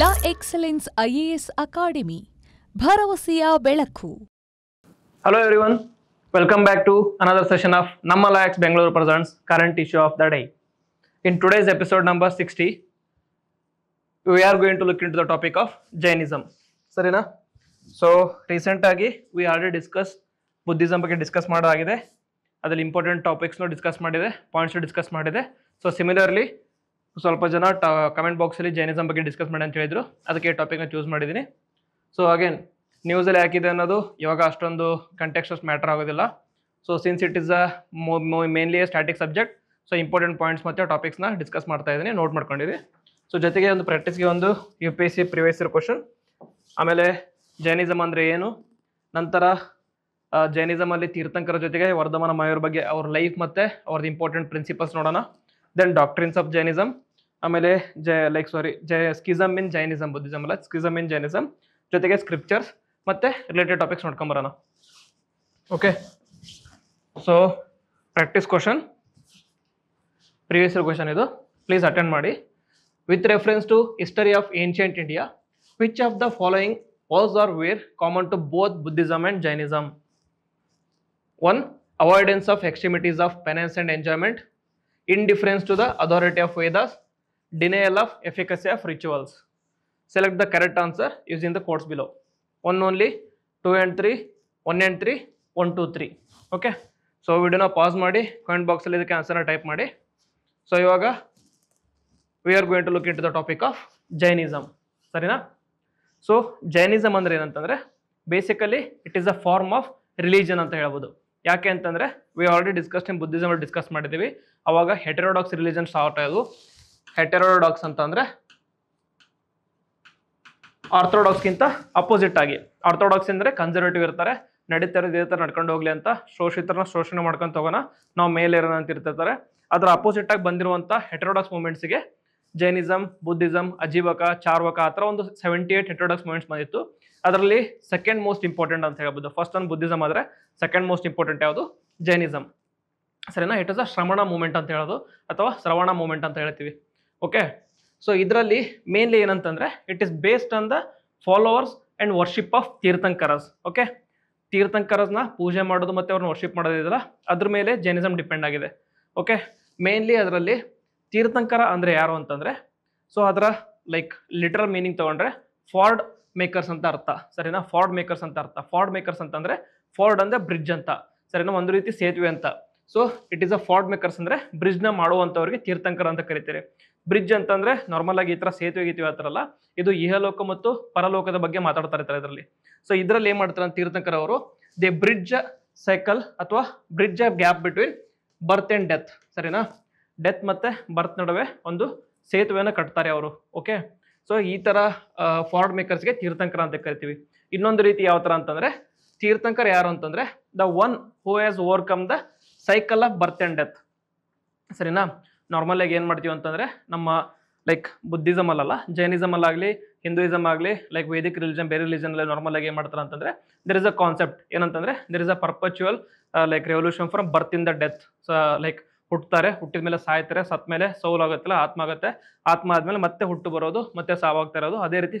ಲಾ excellence IAS academy ಭರವಸೆಯ ಬೆಳಕು hello everyone welcome back to another session of ನಮ್ಮ X Bengaluru presents current issue of the day in today's episode number sixty we are going to look into the topic of Jainism ಸರಿನಾ so ರೀಸೆಂಟಾಗಿ we already discuss Buddhism ಬಗ್ಗೆ discuss ಮಾಡೋದಾಗಿದೆ ಅದರಲ್ಲಿ important ಟಾಪಿಕ್ಸ್ನು discuss ಮಾಡಿದೆ points discuss ಮಾಡಿದೆ so similarly ಸ್ವಲ್ಪ ಜನ ಕಮೆಂಟ್ ಬಾಕ್ಸಲ್ಲಿ ಜೈನಿಸಮ್ ಬಗ್ಗೆ ಡಿಸ್ಕಸ್ ಮಾಡಿ ಅಂತ ಹೇಳಿದ್ರು ಅದಕ್ಕೆ ಟಾಪಿಕ್ನ ಚೂಸ್ ಮಾಡಿದ್ದೀನಿ ಸೊ ಅಗೇನ್ ನ್ಯೂಸಲ್ಲಿ ಹಾಕಿದೆ ಅನ್ನೋದು ಇವಾಗ ಅಷ್ಟೊಂದು ಕಂಟೆಕ್ಸ್ ಅಷ್ಟು ಮ್ಯಾಟರ್ ಆಗೋದಿಲ್ಲ so since it is a mainly static subject so important points ಮತ್ತು ಟಾಪಿಕ್ಸ್ನ ಡಿಸ್ಕಸ್ ಮಾಡ್ತಾ ಇದ್ದೀನಿ ನೋಟ್ ಮಾಡ್ಕೊಂಡಿದ್ವಿ ಸೊ ಜೊತೆಗೆ ಒಂದು ಪ್ರಾಕ್ಟೀಸ್ಗೆ ಒಂದು U P S C previous year question ಆಮೇಲೆ ಜೈನಿಸಮ್ ಅಂದರೆ ಏನು ನಂತರ ಜೈನಿಸಮಲ್ಲಿ ತೀರ್ಥಂಕರ ಜೊತೆಗೆ ವರ್ಧಮಾನ ಮಾಯೋರ ಬಗ್ಗೆ ಅವ್ರ ಲೈಫ್ ಮತ್ತು ಅವ್ರದ್ದು ಇಂಪಾರ್ಟೆಂಟ್ ಪ್ರಿನ್ಸಿಪಲ್ಸ್ ನೋಡೋಣ ದೆನ್ ಡಾಕ್ಟ್ರಿನ್ಸ್ ಆಫ್ ಜೈನಿಸಮ್ ಆಮೇಲೆ ಜ ಲೈಕ್ ಸಾರಿ ಜಯ ಸ್ಕಿಸಮ್ ಇನ್ ಜೈನಿಸಮ್ ಬುದ್ಧಿಸಮ್ ಅಲ್ಲ ಸ್ಕಿಸಮ್ ಇನ್ ಜೈನಿಸಮ್ ಜೊತೆಗೆ ಸ್ಕ್ರಿಪ್ಚರ್ಸ್ ಮತ್ತೆ ರಿಲೇಟೆಡ್ ಟಾಪಿಕ್ಸ್ ನೋಡ್ಕೊಂಬರೋಣ okay so practice question previous year question ಇದು ಪ್ಲೀಸ್ ಅಟೆಂಡ್ ಮಾಡಿ with reference to history of ancient India which of the following was are were common to both Buddhism and Jainism one avoidance of extremities of penance and enjoyment in difference to the authority of Vedas of efficacy of rituals select the correct answer use in the codes below one only two and three one and three one two three okay so ವಿಡಿಯೋನ pause ಮಾಡಿ comment ಬಾಕ್ಸಲ್ಲಿ ಇದಕ್ಕೆ ಆನ್ಸರ್ನ type ಮಾಡಿ so ಇವಾಗ we are going to look into the topic of Jainism ಸರಿನಾ so Jainism ಅಂದರೆ ಏನಂತಂದರೆ basically it is a form of religion ಅಂತ ಹೇಳ್ಬೋದು ಯಾಕೆ ಅಂತಂದರೆ V already discuss in Buddhism discuss ಮಾಡಿದ್ದೀವಿ ಅವಾಗ ಹೆಟರೋಡಾಕ್ಸ್ ರಿಲಿಜನ್ ಸ್ಟಾರ್ಟ್ ಆಗೋದು ಹೆಟೆರೋಡಾಕ್ಸ್ ಅಂತಂದರೆ ಆರ್ಥೋಡಾಕ್ಸ್ಗಿಂತ ಅಪೋಸಿಟ್ ಆಗಿ ಆರ್ಥೋಡಾಕ್ಸ್ ಅಂದ್ರೆ ಕನ್ಸರ್ವೇಟಿವ್ ಇರ್ತಾರೆ ನಡೀತಾ ಇದೇ ತರ ನಡ್ಕೊಂಡು ಹೋಗ್ಲಿ ಅಂತ ಶೋಷಿತರನ್ನ ಶೋಷಣೆ ಮಾಡ್ಕೊಂಡು ಹೋಗೋಣ ನಾವು ಮೇಲೇರೋಣ ಅಂತ ಇರ್ತಿರ್ತಾರೆ ಅದರ ಅಪೋಸಿಟ್ ಆಗಿ ಬಂದಿರುವಂಥ ಹೆಟ್ರೋಡಾಕ್ಸ್ ಮೂಮೆಂಟ್ಸ್ಗೆ ಜೈನಿಸಂ ಬುದ್ಧಿಸಮ್ ಅಜೀವಕ ಚಾರ್ವಕ ಆ ಥರ ಒಂದು ಸೆವೆಂಟಿ ಏಟ್ ಹೆಟ್ರೋಡಾಕ್ಸ್ ಮೂಮೆಂಟ್ಸ್ ಬಂದಿತ್ತು ಅದರಲ್ಲಿ ಸೆಕೆಂಡ್ ಮೋಸ್ಟ್ ಇಂಪಾರ್ಟೆಂಟ್ ಅಂತ ಹೇಳ್ಬೋದು ಫಸ್ಟ್ ಒಂದು ಬುದ್ಧಿಸಮ್ ಆದರೆ ಸೆಕೆಂಡ್ ಮೋಸ್ಟ್ ಇಂಪಾರ್ಟೆಂಟ್ ಯಾವುದು ಜೈನಿಸಂ ಸರಿನಾ it is a Shravana movement ಅಂತ ಹೇಳೋದು ಅಥವಾ ಶ್ರವಣ ಮೂಮೆಂಟ್ ಅಂತ ಹೇಳ್ತೀವಿ ಓಕೆ ಸೊ ಇದರಲ್ಲಿ ಮೇನ್ಲಿ ಏನಂತಂದರೆ it is based on the followers and worship of Tirthankaras okay ತೀರ್ಥಂಕರಸ್ನ ಪೂಜೆ ಮಾಡೋದು ಮತ್ತು ಅವ್ರನ್ನ ವರ್ಷಿಪ್ ಮಾಡೋದಿದೆಯಲ್ಲ ಅದ್ರ ಮೇಲೆ ಜೈನಿಸಮ್ ಡಿಪೆಂಡ್ ಆಗಿದೆ ಓಕೆ ಮೇನ್ಲಿ ಅದರಲ್ಲಿ ತೀರ್ಥಂಕರ ಅಂದರೆ ಯಾರು ಅಂತಂದರೆ ಸೊ ಅದರ ಲೈಕ್ ಲಿಟ್ರಲ್ ಮೀನಿಂಗ್ ತಗೊಂಡ್ರೆ ಫಾರ್ಡ್ ಮೇಕರ್ಸ್ ಅಂತ ಅರ್ಥ ಸರಿನಾ ಫಾರ್ಡ್ ಮೇಕರ್ಸ್ ಅಂತ ಅರ್ಥ ಫಾರ್ಡ್ ಮೇಕರ್ಸ್ ಅಂತಂದರೆ ಫಾರ್ಡ್ ಅಂದರೆ ಬ್ರಿಡ್ಜ್ ಅಂತ ಸರಿನಾ ಒಂದು ರೀತಿ ಸೇತುವೆ ಅಂತ so it is a ford makers ಅಂದರೆ ಬ್ರಿಡ್ಜ್ನ ಮಾಡುವಂಥವ್ರಿಗೆ ತೀರ್ಥಂಕರ ಅಂತ ಕರಿತಾರೆ ಬ್ರಿಡ್ಜ್ ಅಂತಂದ್ರೆ ನಾರ್ಮಲ್ ಆಗಿ ಈ ತರ ಸೇತುವೆ ಗೀತುವೆ ಆತರಲ್ಲ ಅಲ್ಲ ಇದು ಇಹಲೋಕ ಮತ್ತು ಪರಲೋಕದ ಬಗ್ಗೆ ಮಾತಾಡ್ತಾರೆ ಇರ್ತಾರೆ ಇದರಲ್ಲಿ ಸೊ ಇದರಲ್ಲಿ ಏನ್ ಮಾಡ್ತಾರೆ ತೀರ್ಥಂಕರ್ ಅವರು ದಿ ಬ್ರಿಡ್ಜ್ ಸೈಕಲ್ ಅಥವಾ bridge gap between birth and death ಸರಿನಾ ಡೆತ್ ಮತ್ತೆ ಬರ್ತ್ ನಡುವೆ ಒಂದು ಸೇತುವೆಯನ್ನು ಕಟ್ತಾರೆ ಅವರು ಓಕೆ ಸೊ ಈ ತರ ಫಾರ್ಡ್ ಮೇಕರ್ಸ್ಗೆ ತೀರ್ಥಂಕರ ಅಂತ ಕರಿತೀವಿ ಇನ್ನೊಂದು ರೀತಿ ಯಾವ ತರ ಅಂತಂದ್ರೆ ತೀರ್ಥಂಕರ್ ಯಾರು ಅಂತಂದ್ರೆ the one who has overcome the cycle of birth and death ಸರಿನಾ ನಾರ್ಮಲಾಗಿ ಏನು ಮಾಡ್ತೀವಿ ಅಂತಂದರೆ ನಮ್ಮ ಲೈಕ್ ಬುದ್ಧಿಸಮ್ ಅಲ್ಲ ಜೈನಿಸಮ್ ಅಲ್ಲಾಗಲಿ ಹಿಂದೂಯಿಸಮ್ ಆಗಲಿ ಲೈಕ್ ವೈದಿಕ ರಿಲಿಜನ್ ಬೇರೆ ರಿಲಿಜನ್ ನಾರ್ಮಲ್ ಆಗಿ ಏನು ಮಾಡ್ತಾರೆ ಅಂತಂದರೆ ದರ್ ಇಸ್ ಅ ಕಾನ್ಸೆಪ್ಟ್ ಏನಂತಂದರೆ there is a perpetual like revolution from birth in the death so like ಹುಟ್ತಾರೆ ಹುಟ್ಟಿದ ಮೇಲೆ ಸಾಯ್ತಾರೆ ಸತ್ ಮೇಲೆ ಸೋಲ್ ಆಗುತ್ತಲ್ಲ ಆತ್ಮ ಆಗುತ್ತೆ ಆತ್ಮ ಆದಮೇಲೆ ಮತ್ತೆ ಹುಟ್ಟು ಬರೋದು ಮತ್ತೆ ಸಾವಾಗ್ತಾ ಇರೋದು ಅದೇ ರೀತಿ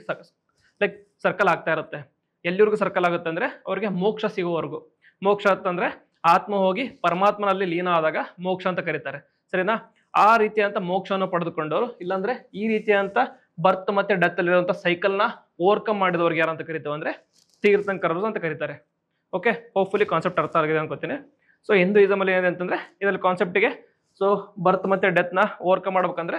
ಲೈಕ್ ಸರ್ಕಲ್ ಆಗ್ತಾ ಇರುತ್ತೆ ಎಲ್ಲಿವರೆಗೂ ಸರ್ಕಲ್ ಆಗುತ್ತೆ ಅಂದರೆ ಅವ್ರಿಗೆ ಮೋಕ್ಷ ಸಿಗೋವರೆಗೂ ಮೋಕ್ಷ ಅಂತಂದರೆ ಆತ್ಮ ಹೋಗಿ ಪರಮಾತ್ಮನಲ್ಲಿ ಲೀನ ಆದಾಗ ಮೋಕ್ಷ ಅಂತ ಕರೀತಾರೆ ಸರಿನಾ ಆ ರೀತಿಯಂತ ಮೋಕ್ಷವನ್ನು ಪಡೆದುಕೊಂಡವರು ಇಲ್ಲಾಂದ್ರೆ ಈ ರೀತಿಯಂತ ಬರ್ತ್ ಮತ್ತೆ ಡೆತ್ ಅಲ್ಲಿರುವಂತ ಸೈಕಲ್ ನ ಓವರ್ಕಮ್ ಮಾಡಿದವ್ರಿಗೆ ಯಾರಂತ ಕರಿತೇವೆ ಅಂದ್ರೆ ತೀರ್ಥಂಕರರು ಅಂತ ಕರೀತಾರೆ ಓಕೆ ಹೋಪ್ಫುಲಿ ಕಾನ್ಸೆಪ್ಟ್ ಅರ್ಥ ಆಗಿದೆ ಅನ್ಕೋತೀನಿ ಸೊ ಅಲ್ಲಿ ಏನಿದೆ ಅಂತಂದ್ರೆ ಇದರಲ್ಲಿ ಕಾನ್ಸೆಪ್ಟಿಗೆ ಸೊ ಬರ್ತ್ ಮತ್ತೆ ಡೆತ್ನ ಓವರ್ಕಮ್ ಮಾಡ್ಬೇಕಂದ್ರೆ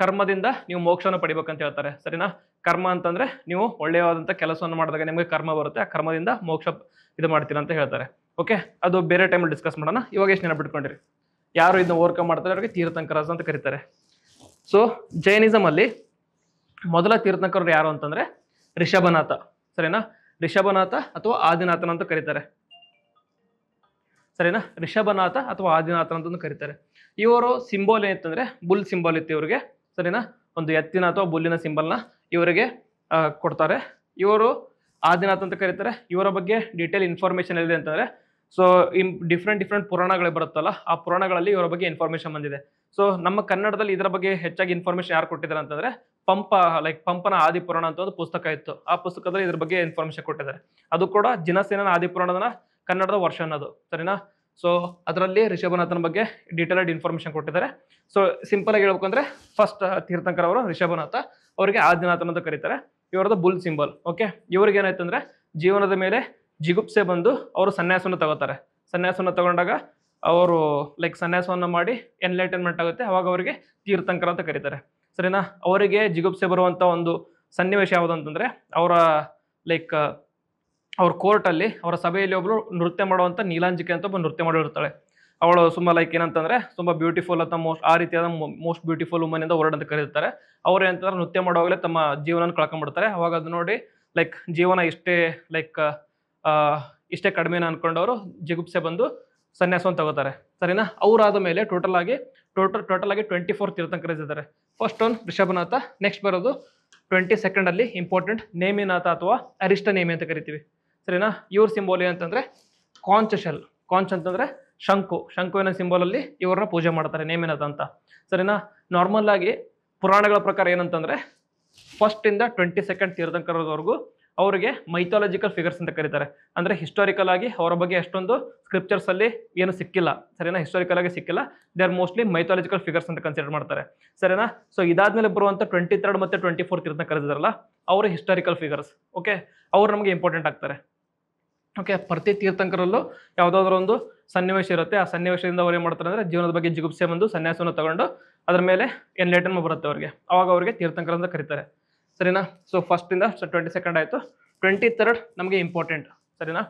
ಕರ್ಮದಿಂದ ನೀವು ಮೋಕ್ಷನ ಪಡಿಬೇಕಂತ ಹೇಳ್ತಾರೆ ಸರಿನಾ ಕರ್ಮ ಅಂತಂದ್ರೆ ನೀವು ಒಳ್ಳೆಯವಾದಂತ ಕೆಲಸವನ್ನು ಮಾಡಿದಾಗ ನಿಮಗೆ ಕರ್ಮ ಬರುತ್ತೆ ಆ ಕರ್ಮದಿಂದ ಮೋಕ್ಷ ಇದು ಮಾಡ್ತೀರಾ ಅಂತ ಹೇಳ್ತಾರೆ ಓಕೆ ಅದು ಬೇರೆ ಟೈಮಲ್ಲಿ ಡಿಸ್ಕಸ್ ಮಾಡೋಣ ಇವಾಗ ಎಷ್ಟು ನೆನಪಿಟ್ಕೊಂಡಿರಿ ಯಾರು ಇದನ್ನ ಓವರ್ಕಮ್ ಮಾಡ್ತಾರೆ ಅವ್ರಿಗೆ ತೀರ್ಥಂಕರಸ್ ಅಂತ ಕರೀತಾರೆ ಸೊ ಜೈನಿಸಂ ಅಲ್ಲಿ ಮೊದಲ ತೀರ್ಥಂಕರರು ಯಾರು ಅಂತಂದ್ರೆ ರಿಷಭನಾಥ ಸರಿನಾ ರಿಷಭನಾಥ ಅಥವಾ ಆದಿನಾಥನ ಅಂತ ಕರೀತಾರೆ ಸರಿನಾ ರಿಷಭನಾಥ ಅಥವಾ ಆದಿನಾಥನ ಅಂತಂದು ಕರೀತಾರೆ ಇವರು ಸಿಂಬಲ್ ಏನಿತ್ತಂದ್ರೆ ಬುಲ್ ಸಿಂಬಲ್ ಇತ್ತು ಇವರಿಗೆ ಸರಿನಾ ಒಂದು ಎತ್ತಿನ ಅಥವಾ ಬುಲ್ಲಿನ ಸಿಂಬಲ್ನ ಇವರಿಗೆ ಕೊಡ್ತಾರೆ ಇವರು ಆದಿನಾಥ ಅಂತ ಕರೀತಾರೆ ಇವರ ಬಗ್ಗೆ ಡೀಟೇಲ್ ಇನ್ಫಾರ್ಮೇಶನ್ ಎಲ್ಲಿದೆ ಅಂತಂದ್ರೆ ಸೊ ಇನ್ ಡಿಫ್ರೆಂಟ್ ಡಿಫ್ರೆಂಟ್ ಪುರಾಣಗಳು ಬರುತ್ತಲ್ಲ ಆ ಪುರಾಣಗಳಲ್ಲಿ ಇವರ ಬಗ್ಗೆ ಇನ್ಫಾರ್ಮೇಷನ್ ಬಂದಿದೆ ಸೊ ನಮ್ಮ ಕನ್ನಡದಲ್ಲಿ ಇದರ ಬಗ್ಗೆ ಹೆಚ್ಚಾಗಿ ಇನ್ಫಾರ್ಮೇಷನ್ ಯಾರು ಕೊಟ್ಟಿದ್ದಾರೆ ಅಂತಂದ್ರೆ ಪಂಪ ಲೈಕ್ ಪಂಪನ ಆದಿಪುರಾಣ ಅಂತ ಒಂದು ಪುಸ್ತಕ ಇತ್ತು ಆ ಪುಸ್ತಕದಲ್ಲಿ ಇದ್ರ ಬಗ್ಗೆ ಇನ್ಫಾರ್ಮೇಷನ್ ಕೊಟ್ಟಿದ್ದಾರೆ ಅದು ಕೂಡ ಜಿನಸೇನನ ಪುರಾಣದ ಕನ್ನಡದ ವರ್ಷನ್ ಅದು ಸರಿನಾ ಸೊ ಅದರಲ್ಲಿ ರಿಷಭನಾಥನ ಬಗ್ಗೆ ಡೀಟೇಲ್ಡ್ ಇನ್ಫಾರ್ಮೇಷನ್ ಕೊಟ್ಟಿದ್ದಾರೆ ಸೊ ಸಿಂಪಲ್ ಆಗಿ ಹೇಳ್ಬೇಕಂದ್ರೆ ಫಸ್ಟ್ ತೀರ್ಥಂಕರ್ ಅವರು ರಿಷಭನಾಥ ಅವರಿಗೆ ಆದಿನಾಥನ ಅಂತ ಕರೀತಾರೆ ಇವರದ್ದು ಬುಲ್ ಸಿಂಬಲ್ ಓಕೆ ಇವ್ರಿಗೆ ಏನಾಯ್ತು ಅಂದ್ರೆ ಜೀವನದ ಮೇಲೆ ಜಿಗುಪ್ಸೆ ಬಂದು ಅವರು ಸನ್ಯಾಸವನ್ನು ತಗೋತಾರೆ ಸನ್ಯಾಸವನ್ನು ತಗೊಂಡಾಗ ಅವರು ಲೈಕ್ ಸನ್ಯಾಸವನ್ನು ಮಾಡಿ ಎನ್ಲೈಟನ್ಮೆಂಟ್ ಆಗುತ್ತೆ ಅವಾಗ ಅವರಿಗೆ ತೀರ್ಥಂಕರ ಅಂತ ಕರೀತಾರೆ ಸರಿನಾ ಅವರಿಗೆ ಜಿಗುಪ್ಸೆ ಬರುವಂಥ ಒಂದು ಸನ್ನಿವೇಶ ಯಾವುದಂತಂದರೆ ಅವರ ಲೈಕ್ ಅವ್ರ ಕೋರ್ಟಲ್ಲಿ ಅವರ ಸಭೆಯಲ್ಲಿ ಒಬ್ಬರು ನೃತ್ಯ ಮಾಡುವಂಥ ನೀಲಾಂಜಿಕೆ ಅಂತ ಒಬ್ಬ ನೃತ್ಯ ಮಾಡಿರ್ತಾಳೆ ಅವಳು ತುಂಬ ಲೈಕ್ ಏನಂತಂದರೆ ತುಂಬ ಬ್ಯೂಟಿಫುಲ್ ಅಂತ ಮೋಸ್ಟ್ ಆ ರೀತಿಯಾದ ಮೋಸ್ಟ್ ಬ್ಯೂಟಿಫುಲ್ ವುಮನಿಂದ ವರ್ಡ್ ಅಂತ ಕರೀತಾರೆ ಅವ್ರು ಏನಂತಂದ್ರೆ ನೃತ್ಯ ಮಾಡುವಾಗಲೇ ತಮ್ಮ ಜೀವನ ಕಳ್ಕೊಂಡ್ಬಿಡ್ತಾರೆ ಅವಾಗ ಅದು ನೋಡಿ ಲೈಕ್ ಜೀವನ ಇಷ್ಟೇ ಲೈಕ್ ಇಷ್ಟೇ ಕಡಿಮೆನ ಅಂದ್ಕೊಂಡವರು ಜಿಗುಪ್ಸೆ ಬಂದು ಸನ್ಯಾಸವನ್ನು ತಗೋತಾರೆ ಸರಿನಾ ಅವರಾದ ಮೇಲೆ ಟೋಟಲ್ ಆಗಿ ಟೋಟಲ್ ಟೋಟಲ್ ಆಗಿ ಟ್ವೆಂಟಿ ಫೋರ್ ತೀರ್ಥಂಕರಸ್ ಇದ್ದಾರೆ ಫಸ್ಟ್ ಒನ್ ಋಷಭನಾಥ ನೆಕ್ಸ್ಟ್ ಬರೋದು ಟ್ವೆಂಟಿ ಸೆಕೆಂಡಲ್ಲಿ ಇಂಪಾರ್ಟೆಂಟ್ ನೇಮಿನಾಥ ಅಥವಾ ಅರಿಷ್ಟ ನೇಮಿ ಅಂತ ಕರಿತೀವಿ ಸರಿನಾ ಇವ್ರ ಸಿಂಬೋಲ್ ಏನಂತಂದರೆ ಕಾಂಚ ಶೆಲ್ ಕಾಂಚ್ ಅಂತಂದರೆ ಶಂಕು ಶಂಕುವಿನ ಸಿಂಬೋಲಲ್ಲಿ ಇವ್ರನ್ನ ಪೂಜೆ ಮಾಡ್ತಾರೆ ನೇಮಿನಾಥ ಅಂತ ಸರಿನಾ ನಾರ್ಮಲ್ ಆಗಿ ಪುರಾಣಗಳ ಪ್ರಕಾರ ಏನಂತಂದರೆ ಫಸ್ಟಿಂದ ಟ್ವೆಂಟಿ ಸೆಕೆಂಡ್ ತೀರ್ಥಂಕರವರೆಗೂ ಅವರಿಗೆ ಮೈಥಾಲಜಿಕಲ್ ಫಿಗರ್ಸ್ ಅಂತ ಕರೀತಾರೆ ಅಂದರೆ ಹಿಸ್ಟೋರಿಕಲ್ ಆಗಿ ಅವರ ಬಗ್ಗೆ ಎಷ್ಟೊಂದು ಸ್ಕ್ರಿಪ್ಚರ್ಸಲ್ಲಿ ಅಲ್ಲಿ ಏನು ಸಿಕ್ಕಿಲ್ಲ ಸರಿನಾ ಹಿಸ್ಟೋರಿಕಲ್ ಆಗಿ ಸಿಕ್ಕಿಲ್ಲ they are mostly mythological figures ಅಂತ ಕನ್ಸಿಡರ್ ಮಾಡ್ತಾರೆ ಸರಿನಾ ಸೊ ಇದಾದ್ಮೇಲೆ ಬರುವಂಥ ಟ್ವೆಂಟಿ ತರ್ಡ್ ಮತ್ತೆ ಟ್ವೆಂಟಿ ಫೋರ್ತ್ ಇರ್ತಾ ಕರೆದಿದಾರಲ್ಲ ಅವರು ಹಿಸ್ಟಾರಿಕಲ್ ಫಿಗರ್ಸ್ ಓಕೆ ಅವ್ರು ನಮಗೆ ಇಂಪಾರ್ಟೆಂಟ್ ಆಗ್ತಾರೆ ಓಕೆ ಪ್ರತಿ ತೀರ್ಥಂಕರಲ್ಲೂ ಯಾವುದಾದ್ರೂ ಒಂದು ಸನ್ನಿವೇಶ ಇರುತ್ತೆ ಆ ಸನ್ನಿವೇಶದಿಂದ ಅವ್ರು ಏನು ಮಾಡ್ತಾರೆ ಅಂದರೆ ಜೀವನದ ಬಗ್ಗೆ ಜಿಗುಪ್ಸೆ ಬಂದು ಸನ್ಯಾಸವನ್ನು ತಗೊಂಡು ಅದರ ಮೇಲೆ ಎನ್ಲೈಟನ್ ಬರುತ್ತೆ ಅವ್ರಿಗೆ ಅವಾಗ ಅವ್ರಿಗೆ ತೀರ್ಥಂಕರ ಅಂತ ಕರೀತಾರೆ ಸರಿನಾ ಸೊ ಫಸ್ಟಿಂದ ಸೊ ಟ್ವೆಂಟಿ ಸೆಕೆಂಡ್ ಆಯಿತು ಟ್ವೆಂಟಿ ತರ್ಡ್ ನಮಗೆ ಇಂಪಾರ್ಟೆಂಟ್ ಸರಿನಾ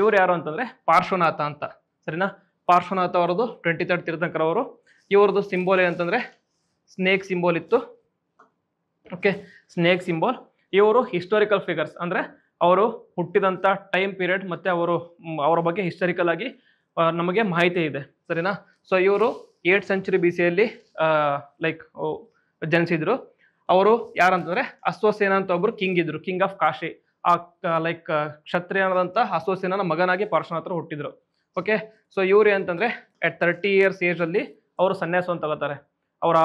ಇವ್ರು ಯಾರು ಅಂತಂದರೆ ಪಾರ್ಶ್ವನಾಥ ಅಂತ ಸರಿನಾ ಪಾರ್ಶ್ವನಾಥ ಅವರದು ಟ್ವೆಂಟಿ ತರ್ಡ್ ತೀರ್ಥಂಕರವರು ಇವರದು ಸಿಂಬೋಲ್ ಏನಂತಂದರೆ ಸ್ನೇಕ್ ಸಿಂಬೋಲ್ ಇತ್ತು ಓಕೆ ಸ್ನೇಕ್ ಸಿಂಬೋಲ್ ಇವರು ಹಿಸ್ಟೋರಿಕಲ್ ಫಿಗರ್ಸ್ ಅಂದರೆ ಅವರು ಹುಟ್ಟಿದಂಥ ಟೈಮ್ ಪೀರಿಯಡ್ ಮತ್ತು ಅವರು ಅವರ ಬಗ್ಗೆ ಹಿಸ್ಟೋರಿಕಲ್ ಆಗಿ ನಮಗೆ ಮಾಹಿತಿ ಇದೆ ಸರಿನಾ ಸೊ ಇವರು ಏಟ್ ಸೆಂಚುರಿ ಬಿ ಸಿಯಲ್ಲಿ ಲೈಕ್ ಜನಿಸಿದರು ಅವರು ಯಾರಂತಂದ್ರೆ ಅಶ್ವಸೇನ ಅಂತ ಒಬ್ರು ಕಿಂಗ್ ಇದ್ರು ಕಿಂಗ್ ಆಫ್ ಕಾಶಿ ಆ ಲೈಕ್ ಕ್ಷತ್ರಿಯನಾದಂಥ ಅಶ್ವಸೇನನ ಮಗನಾಗಿ ಹತ್ರ ಹುಟ್ಟಿದ್ರು ಓಕೆ ಸೊ ಇವ್ರು ಅಂತಂದ್ರೆ ಎಟ್ ತರ್ಟಿ ಇಯರ್ಸ್ ಏಜ್ ಅಲ್ಲಿ ಅವರು ಸನ್ಯಾಸವನ್ನು ತಗೋತಾರೆ ಅವರ